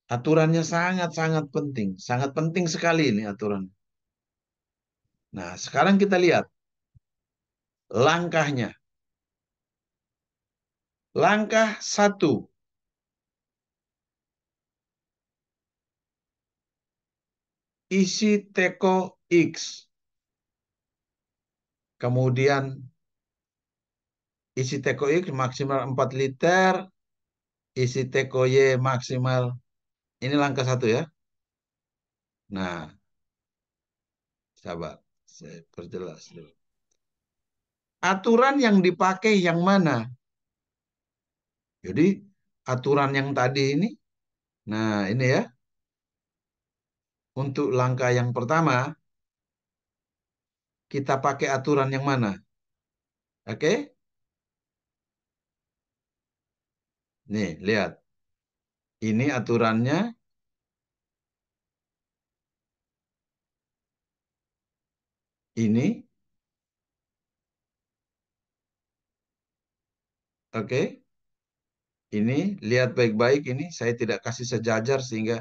Aturannya sangat-sangat penting. Sangat penting sekali ini aturan. Nah, sekarang kita lihat langkahnya. Langkah satu, isi teko X. Kemudian isi teko X maksimal 4 liter, isi teko Y maksimal, ini langkah satu ya. Nah, sahabat, saya perjelas dulu. Aturan yang dipakai yang mana? Jadi aturan yang tadi ini, nah ini ya, untuk langkah yang pertama, kita pakai aturan yang mana? Oke? Okay? Nih, lihat. Ini aturannya. Ini. Oke. Okay? Ini, lihat baik-baik ini. Saya tidak kasih sejajar sehingga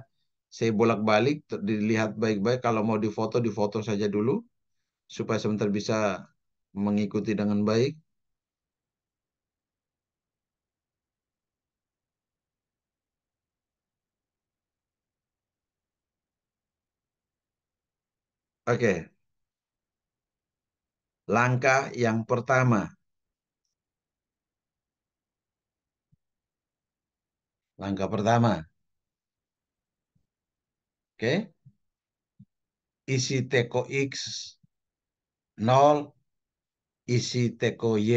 saya bolak-balik dilihat baik-baik kalau mau difoto difoto saja dulu supaya sebentar bisa mengikuti dengan baik Oke. Langkah yang pertama. Langkah pertama. Oke. Isi teko X 0. Isi teko Y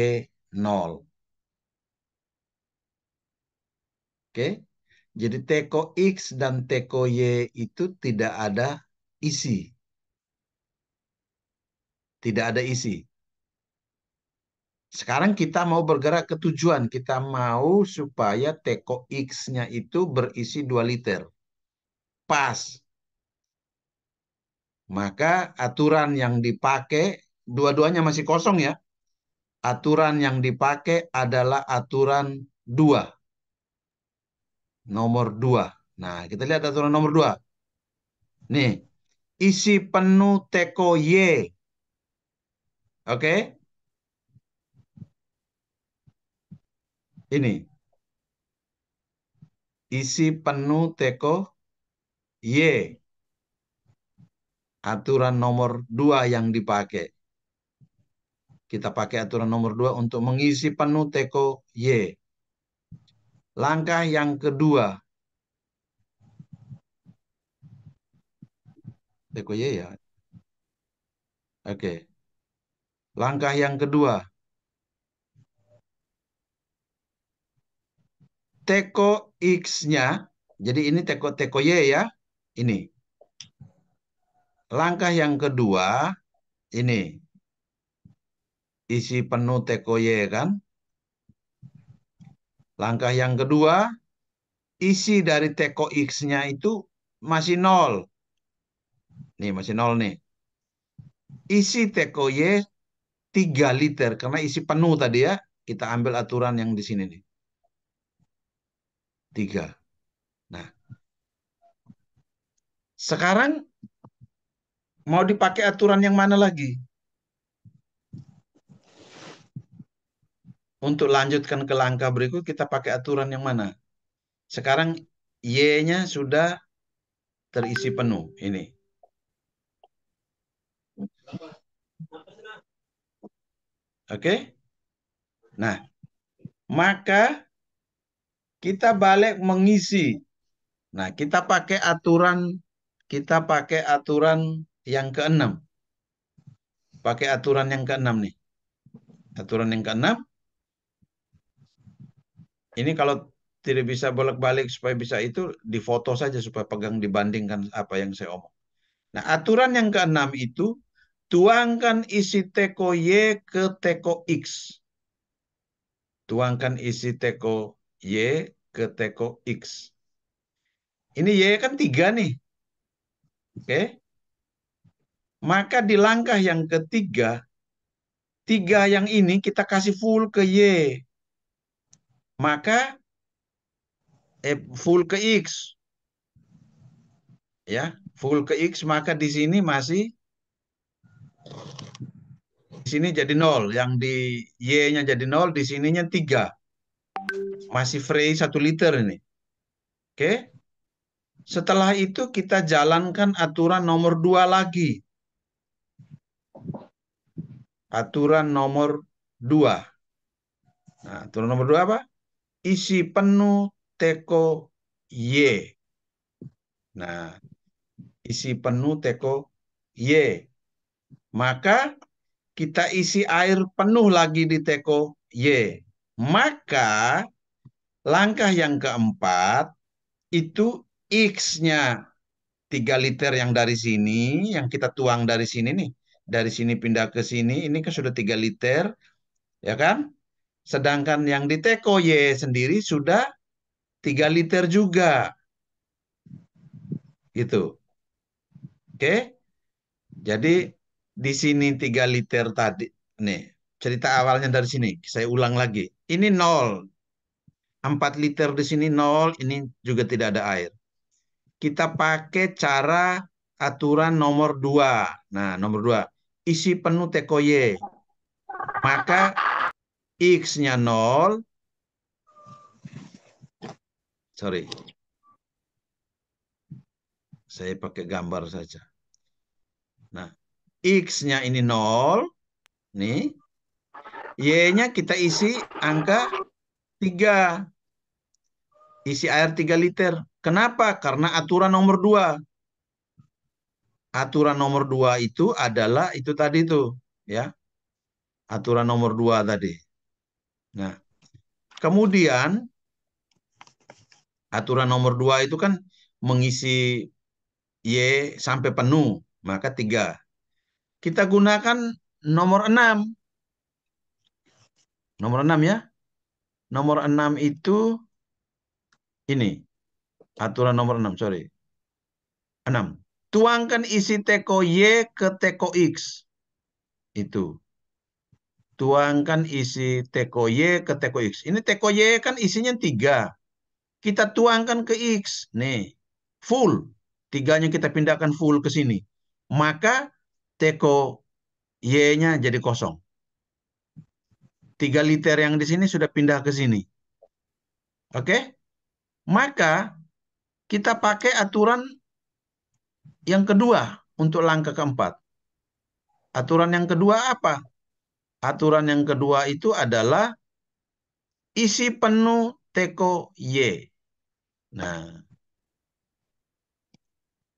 0. Oke. Jadi teko X dan teko Y itu tidak ada isi. Tidak ada isi. Sekarang kita mau bergerak ke tujuan. Kita mau supaya teko X-nya itu berisi 2 liter. Pas maka aturan yang dipakai dua-duanya masih kosong ya. Aturan yang dipakai adalah aturan dua. Nomor dua. Nah, kita lihat aturan nomor dua. Nih, isi penuh teko Y. Oke? Okay? Ini. Isi penuh teko Y aturan nomor dua yang dipakai. Kita pakai aturan nomor dua untuk mengisi penuh teko Y. Langkah yang kedua. Teko Y ya. Oke. Langkah yang kedua. Teko X-nya, jadi ini teko teko Y ya, ini Langkah yang kedua ini isi penuh teko tekoye kan. Langkah yang kedua isi dari teko x-nya itu masih nol. Nih masih nol nih. Isi teko y 3 liter karena isi penuh tadi ya. Kita ambil aturan yang di sini nih. 3. Nah. Sekarang Mau dipakai aturan yang mana lagi? Untuk lanjutkan ke langkah berikut, kita pakai aturan yang mana? Sekarang Y-nya sudah terisi penuh. Ini. Oke? Okay? Nah, maka kita balik mengisi. Nah, kita pakai aturan kita pakai aturan yang keenam. Pakai aturan yang keenam nih. Aturan yang keenam. Ini kalau tidak bisa bolak-balik supaya bisa itu difoto saja supaya pegang dibandingkan apa yang saya omong. Nah, aturan yang keenam itu tuangkan isi teko Y ke teko X. Tuangkan isi teko Y ke teko X. Ini Y kan tiga nih. Oke. Okay? Maka di langkah yang ketiga, tiga yang ini kita kasih full ke Y. Maka eh, full ke X. Ya, full ke X maka di sini masih di sini jadi nol, yang di Y-nya jadi nol, di sininya tiga. Masih free satu liter ini. Oke. Setelah itu kita jalankan aturan nomor dua lagi. Aturan nomor dua. Nah, aturan nomor dua apa? Isi penuh teko Y. Nah, isi penuh teko Y. Maka kita isi air penuh lagi di teko Y. Maka langkah yang keempat itu X-nya tiga liter yang dari sini, yang kita tuang dari sini nih dari sini pindah ke sini, ini kan sudah 3 liter, ya kan? Sedangkan yang di teko Y sendiri sudah 3 liter juga. Gitu. Oke? Jadi di sini 3 liter tadi. Nih, cerita awalnya dari sini. Saya ulang lagi. Ini nol. 4 liter di sini nol, ini juga tidak ada air. Kita pakai cara aturan nomor dua. Nah, nomor dua. Isi penuh teko Y. Maka X-nya 0. Sorry. Saya pakai gambar saja. Nah, X-nya ini 0. Nih. Y-nya kita isi angka 3. Isi air 3 liter. Kenapa? Karena aturan nomor 2 aturan nomor dua itu adalah itu tadi itu ya aturan nomor dua tadi. Nah, kemudian aturan nomor dua itu kan mengisi y sampai penuh maka tiga. Kita gunakan nomor enam. Nomor enam ya. Nomor enam itu ini aturan nomor enam sorry enam Tuangkan isi teko Y ke teko X. Itu. Tuangkan isi teko Y ke teko X. Ini teko Y kan isinya tiga. Kita tuangkan ke X. Nih, full. Tiganya kita pindahkan full ke sini. Maka teko Y-nya jadi kosong. Tiga liter yang di sini sudah pindah ke sini. Oke? Okay? Maka kita pakai aturan yang kedua, untuk langkah keempat. Aturan yang kedua apa? Aturan yang kedua itu adalah isi penuh teko Y. Nah,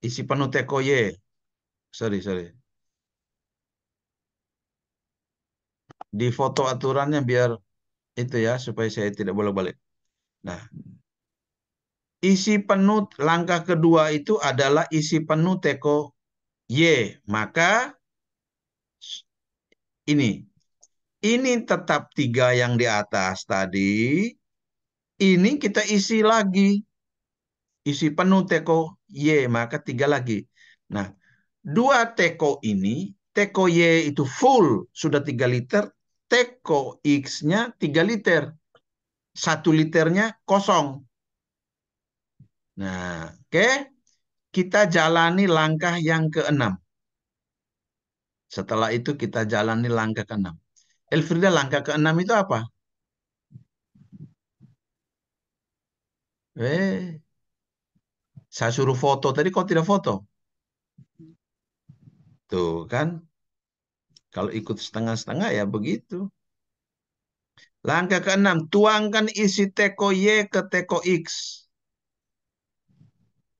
isi penuh teko Y. Sorry, sorry. Di foto aturannya biar itu ya, supaya saya tidak bolak-balik. Nah, isi penuh langkah kedua itu adalah isi penuh teko Y. Maka ini ini tetap tiga yang di atas tadi. Ini kita isi lagi. Isi penuh teko Y, maka tiga lagi. Nah, dua teko ini, teko Y itu full, sudah tiga liter. Teko X-nya tiga liter. Satu liternya kosong. Nah, oke. Okay? Kita jalani langkah yang keenam. Setelah itu kita jalani langkah keenam. Elfrida, langkah keenam itu apa? Eh, saya suruh foto tadi kok tidak foto? Tuh kan, kalau ikut setengah-setengah ya begitu. Langkah keenam, tuangkan isi teko Y ke teko X.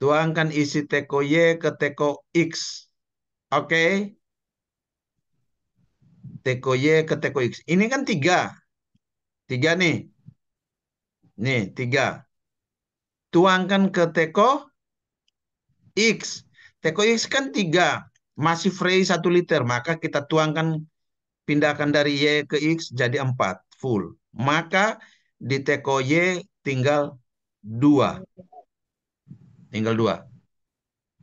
Tuangkan isi teko Y ke teko X. Oke. Okay? Teko Y ke teko X. Ini kan tiga. Tiga nih. Nih, tiga. Tuangkan ke teko X. Teko X kan tiga. Masih free satu liter. Maka kita tuangkan, pindahkan dari Y ke X jadi empat. Full. Maka di teko Y tinggal dua. Tinggal dua.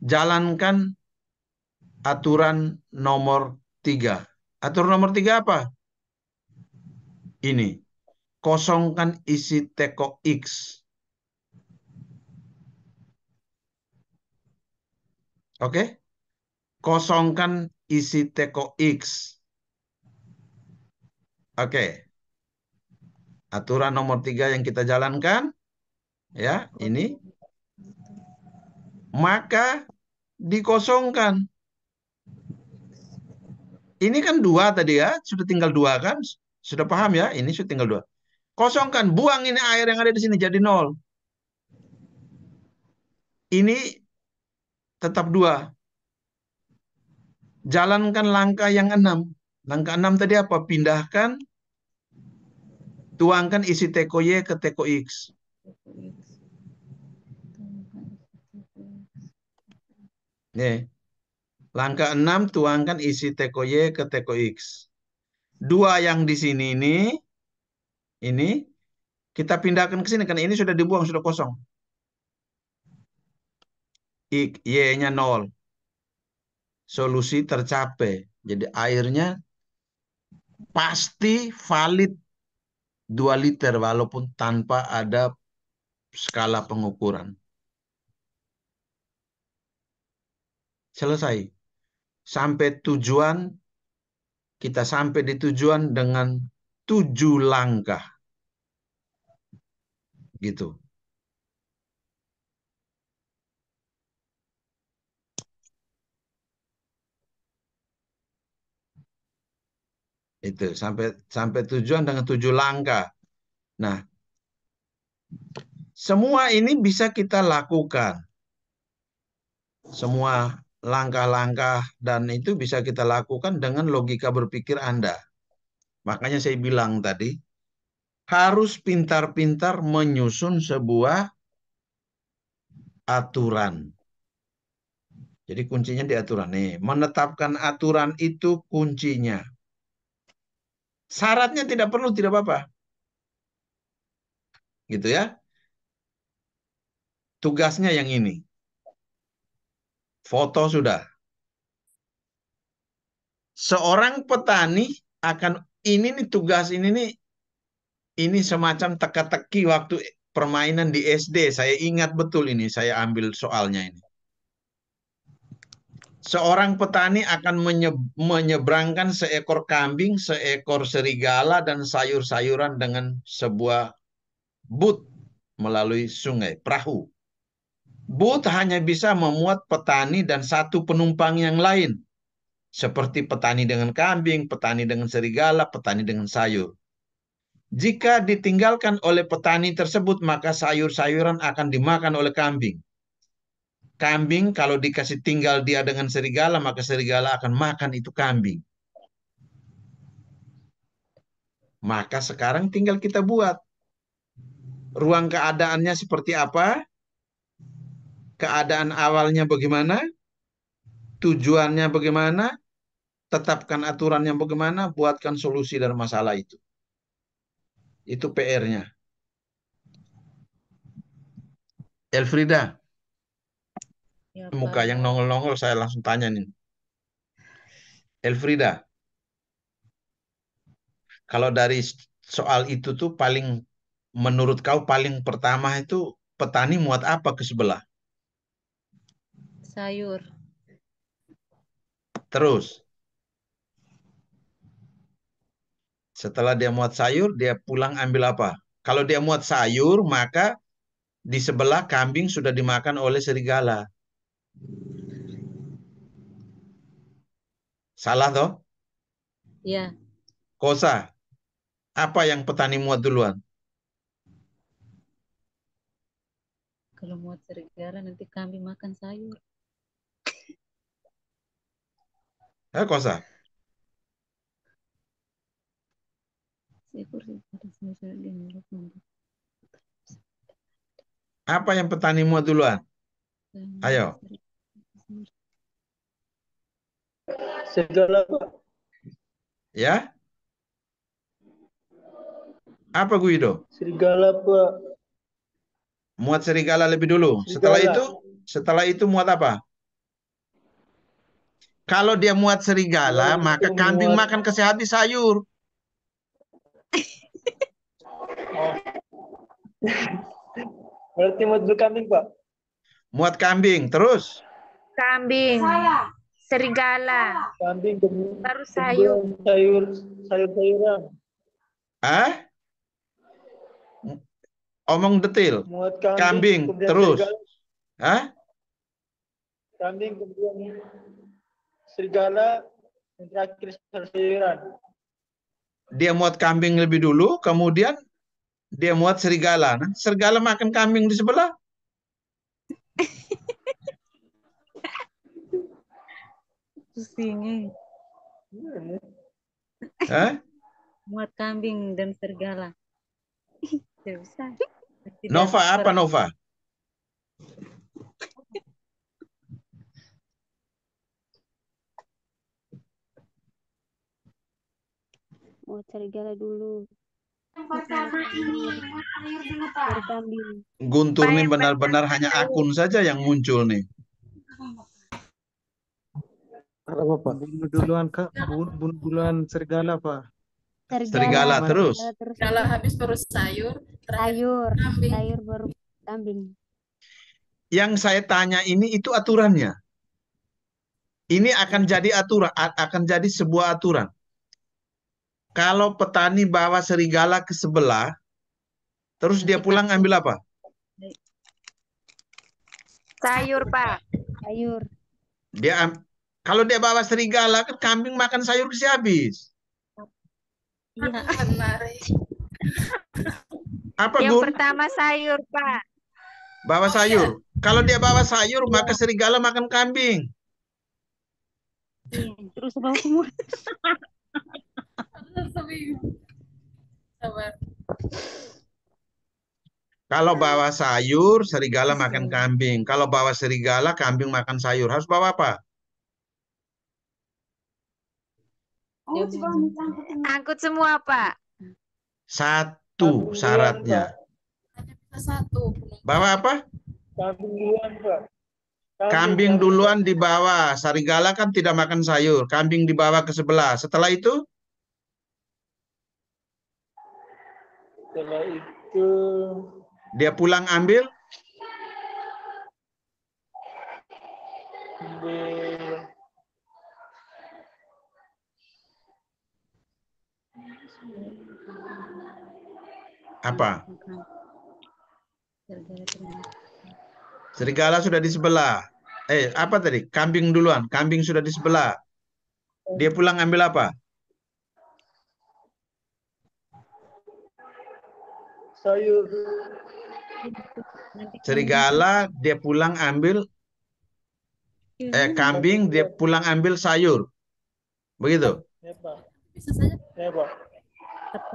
Jalankan aturan nomor tiga. Aturan nomor tiga apa? Ini. Kosongkan isi teko X. Oke? Kosongkan isi teko X. Oke. Aturan nomor tiga yang kita jalankan. Ya, ini maka dikosongkan. Ini kan dua tadi ya, sudah tinggal dua kan? Sudah paham ya? Ini sudah tinggal dua. Kosongkan, buang ini air yang ada di sini jadi nol. Ini tetap dua. Jalankan langkah yang enam. Langkah enam tadi apa? Pindahkan, tuangkan isi teko Y ke teko X. Nih. Langkah 6 tuangkan isi teko Y ke teko X. Dua yang di sini ini ini kita pindahkan ke sini karena ini sudah dibuang sudah kosong. Y-nya 0. Solusi tercapai. Jadi airnya pasti valid 2 liter walaupun tanpa ada skala pengukuran. selesai. Sampai tujuan, kita sampai di tujuan dengan tujuh langkah. Gitu. itu sampai sampai tujuan dengan tujuh langkah. Nah, semua ini bisa kita lakukan. Semua langkah-langkah dan itu bisa kita lakukan dengan logika berpikir Anda. Makanya saya bilang tadi, harus pintar-pintar menyusun sebuah aturan. Jadi kuncinya di aturan nih. Menetapkan aturan itu kuncinya. Syaratnya tidak perlu, tidak apa-apa. Gitu ya. Tugasnya yang ini. Foto sudah. Seorang petani akan ini nih tugas ini nih ini semacam teka-teki waktu permainan di SD. Saya ingat betul ini, saya ambil soalnya ini. Seorang petani akan menyeberangkan seekor kambing, seekor serigala, dan sayur-sayuran dengan sebuah but melalui sungai, perahu. Booth hanya bisa memuat petani dan satu penumpang yang lain. Seperti petani dengan kambing, petani dengan serigala, petani dengan sayur. Jika ditinggalkan oleh petani tersebut, maka sayur-sayuran akan dimakan oleh kambing. Kambing kalau dikasih tinggal dia dengan serigala, maka serigala akan makan itu kambing. Maka sekarang tinggal kita buat. Ruang keadaannya seperti apa? keadaan awalnya bagaimana, tujuannya bagaimana, tetapkan aturan yang bagaimana, buatkan solusi dari masalah itu. Itu PR-nya. Elfrida, ya, muka yang nongol-nongol saya langsung tanya nih. Elfrida, kalau dari soal itu tuh paling menurut kau paling pertama itu petani muat apa ke sebelah? sayur. Terus. Setelah dia muat sayur, dia pulang ambil apa? Kalau dia muat sayur, maka di sebelah kambing sudah dimakan oleh serigala. Salah toh? Iya. Kosa. Apa yang petani muat duluan? Kalau muat serigala nanti kambing makan sayur. ¿Eh, cosa? Apa yang petani muat duluan? Ayo. Segala. Ya? Apa Guido? Serigala, Pak. Muat serigala lebih dulu. Serigala. Setelah itu, setelah itu muat apa? Kalau dia muat serigala, maka kambing makan ke sayur. Berarti muat kambing, Pak. Muat kambing, terus? Kambing. Salah. Serigala. Kambing. Baru sayur. Sayur, sayur-sayuran. Hah? Omong detil. Muat kambing, kambing terus. Serigala. Hah? Kambing kemudian serigala yang terakhir sayuran. Dia muat kambing lebih dulu, kemudian dia muat serigala. Nah, serigala makan kambing di sebelah. Pusingnya. Eh. Hah? Muat kambing dan serigala. Tidak bisa. Nova apa Nova? mau cari gara dulu yang pertama ini dulu Guntur nih benar-benar hanya akun saja yang muncul nih apa pak bunuh duluan kak bunuh duluan serigala pak serigala, serigala terus serigala habis terus sayur sayur kambing. sayur baru kambing yang saya tanya ini itu aturannya ini akan jadi aturan akan jadi sebuah aturan kalau petani bawa serigala ke sebelah, terus dia pulang ambil apa? Sayur, Pak. Sayur. Dia kalau dia bawa serigala kan kambing makan sayur sih habis. Ya. Apa Yang pertama sayur, Pak. Bawa sayur. Kalau dia bawa sayur, ya. maka serigala makan kambing. Iya, terus bawa Kalau bawa sayur, serigala makan kambing. Kalau bawa serigala, kambing makan sayur. Harus bawa apa? Angkut semua, Pak. Satu syaratnya. Bawa apa? Kambing duluan, Pak. Kambing duluan dibawa. Serigala kan tidak makan sayur. Kambing dibawa ke sebelah. Setelah itu? setelah itu dia pulang ambil ambil apa? Serigala sudah di sebelah. Eh, apa tadi? Kambing duluan. Kambing sudah di sebelah. Dia pulang ambil apa? sayur serigala dia pulang ambil iya. eh kambing dia pulang ambil sayur begitu iya, iya,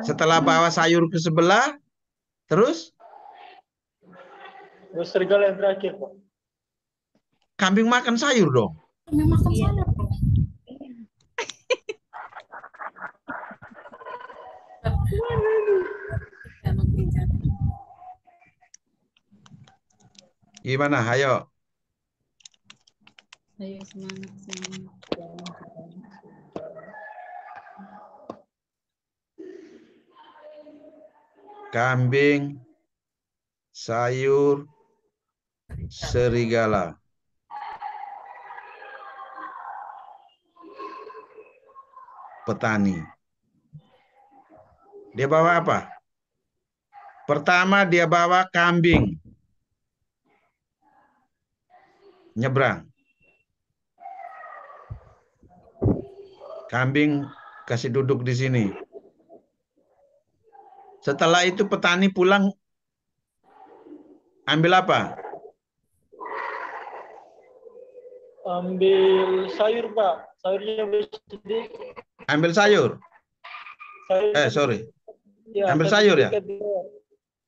setelah bawa sayur ke sebelah terus terus serigala yang terakhir pak kambing makan sayur dong kambing makan sayur dong Gimana? Ayo. Ayo semangat, semangat. Kambing, sayur, serigala. Petani. Dia bawa apa? Pertama dia bawa kambing. nyebrang. Kambing kasih duduk di sini. Setelah itu petani pulang ambil apa? Ambil sayur, Pak. Sayurnya sedikit Ambil sayur. sayur. Eh, sorry. Ya, ambil sayur ya?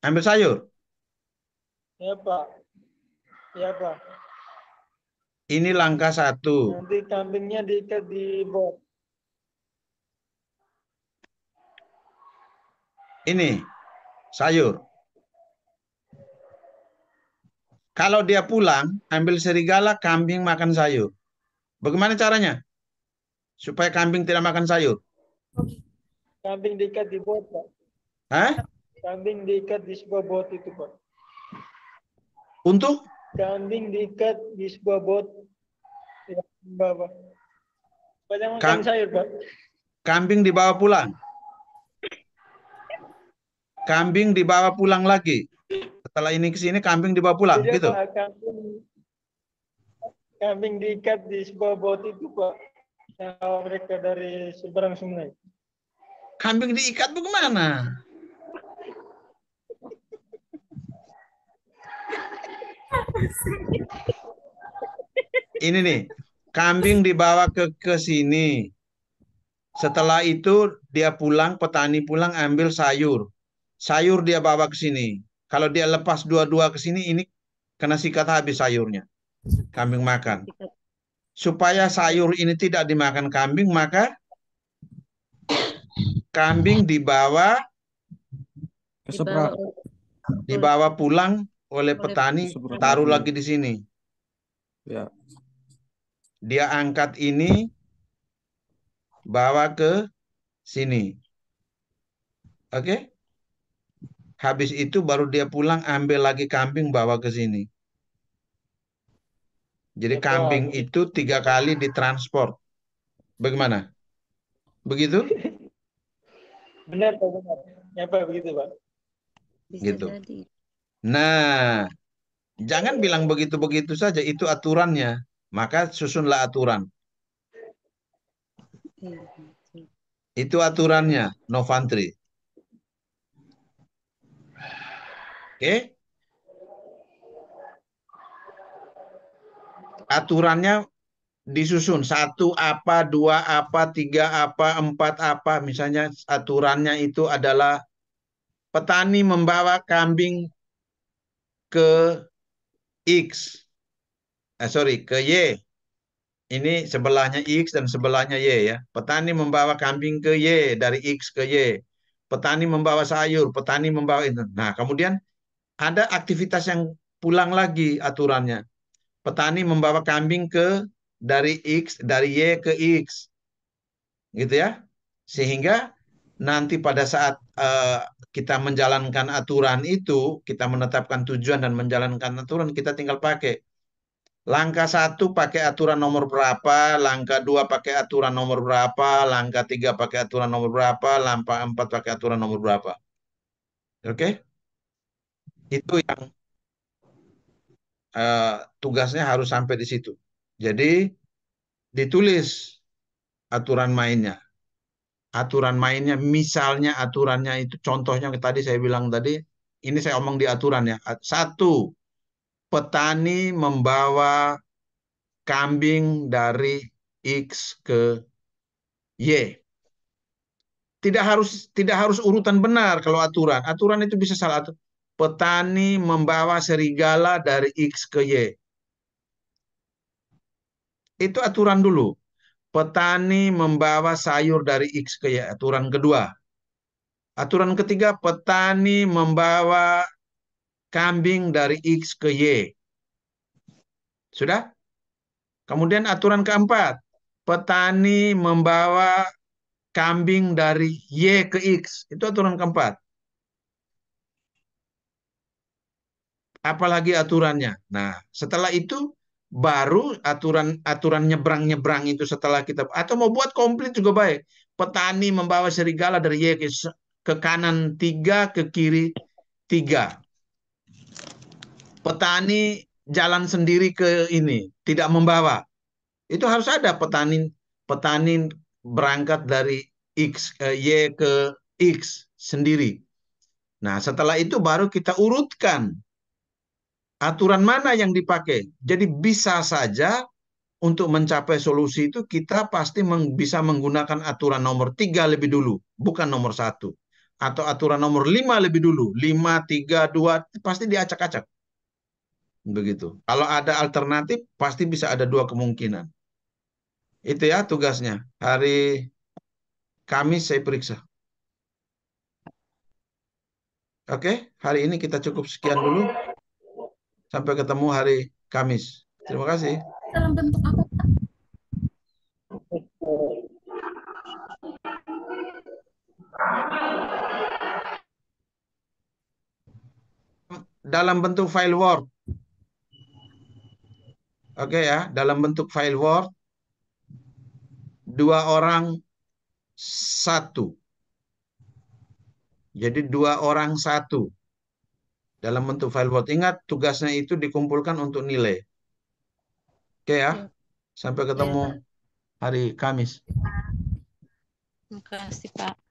Ambil sayur. Ya, Pak. Ya, Pak. Ini langkah satu. Nanti kambingnya diikat di box. Ini sayur. Kalau dia pulang, ambil serigala, kambing makan sayur. Bagaimana caranya? Supaya kambing tidak makan sayur. Kambing diikat di bot, Pak. Hah? Kambing diikat di sebuah bot itu, Pak. Untuk? Kambing diikat di sebuah bot ya, Banyak makan Kam sayur, Pak. Kambing dibawa pulang. Kambing dibawa pulang lagi. Setelah ini ke sini kambing dibawa pulang, Jadi, gitu. Pak, kambing, kambing diikat di sebuah bot itu, Pak. Yang mereka dari seberang sungai. Kambing diikat bagaimana? Ini nih, kambing dibawa ke ke sini. Setelah itu dia pulang, petani pulang ambil sayur. Sayur dia bawa ke sini. Kalau dia lepas dua-dua ke sini, ini kena sikat habis sayurnya. Kambing makan. Supaya sayur ini tidak dimakan kambing, maka kambing dibawa dibawa pulang oleh petani taruh lagi di sini. Ya. Dia angkat ini bawa ke sini. Oke? Okay? Habis itu baru dia pulang ambil lagi kambing bawa ke sini. Jadi Betul. kambing itu tiga kali ditransport. Bagaimana? Begitu? Benar, Pak. Benar. Ya, Pak, begitu, Pak. Gitu. Bisa gitu. Jadi. Nah, jangan bilang begitu-begitu saja, itu aturannya. Maka susunlah aturan. Itu aturannya, Novantri. Oke? Okay? Aturannya disusun satu apa dua apa tiga apa empat apa misalnya aturannya itu adalah petani membawa kambing ke X. Eh, sorry, ke Y. Ini sebelahnya X dan sebelahnya Y ya. Petani membawa kambing ke Y, dari X ke Y. Petani membawa sayur, petani membawa itu. Nah, kemudian ada aktivitas yang pulang lagi aturannya. Petani membawa kambing ke dari X, dari Y ke X. Gitu ya. Sehingga nanti pada saat uh, kita menjalankan aturan itu, kita menetapkan tujuan dan menjalankan aturan, kita tinggal pakai. Langkah satu pakai aturan nomor berapa, langkah dua pakai aturan nomor berapa, langkah tiga pakai aturan nomor berapa, langkah empat pakai aturan nomor berapa. Oke? Okay? Itu yang uh, tugasnya harus sampai di situ. Jadi ditulis aturan mainnya aturan mainnya misalnya aturannya itu contohnya tadi saya bilang tadi ini saya omong di aturan ya satu petani membawa kambing dari X ke Y tidak harus tidak harus urutan benar kalau aturan aturan itu bisa salah atur petani membawa serigala dari X ke Y itu aturan dulu petani membawa sayur dari X ke Y, aturan kedua. Aturan ketiga, petani membawa kambing dari X ke Y. Sudah? Kemudian aturan keempat, petani membawa kambing dari Y ke X. Itu aturan keempat. Apalagi aturannya. Nah, setelah itu baru aturan aturan nyebrang nyebrang itu setelah kita atau mau buat komplit juga baik petani membawa serigala dari Y ke, kanan tiga ke kiri tiga petani jalan sendiri ke ini tidak membawa itu harus ada petani petani berangkat dari x eh, y ke x sendiri nah setelah itu baru kita urutkan aturan mana yang dipakai. Jadi bisa saja untuk mencapai solusi itu kita pasti meng bisa menggunakan aturan nomor tiga lebih dulu, bukan nomor satu. Atau aturan nomor lima lebih dulu, lima, tiga, dua, pasti diacak-acak. Begitu. Kalau ada alternatif, pasti bisa ada dua kemungkinan. Itu ya tugasnya. Hari Kamis saya periksa. Oke, hari ini kita cukup sekian dulu. Sampai ketemu hari Kamis. Terima kasih. Dalam bentuk apa? Dalam bentuk file Word. Oke okay ya, dalam bentuk file Word. Dua orang satu. Jadi dua orang satu dalam hmm. bentuk file Word. Ingat tugasnya itu dikumpulkan untuk nilai. Oke okay, ya. Iya. Sampai ketemu iya, hari Kamis. Terima kasih Pak.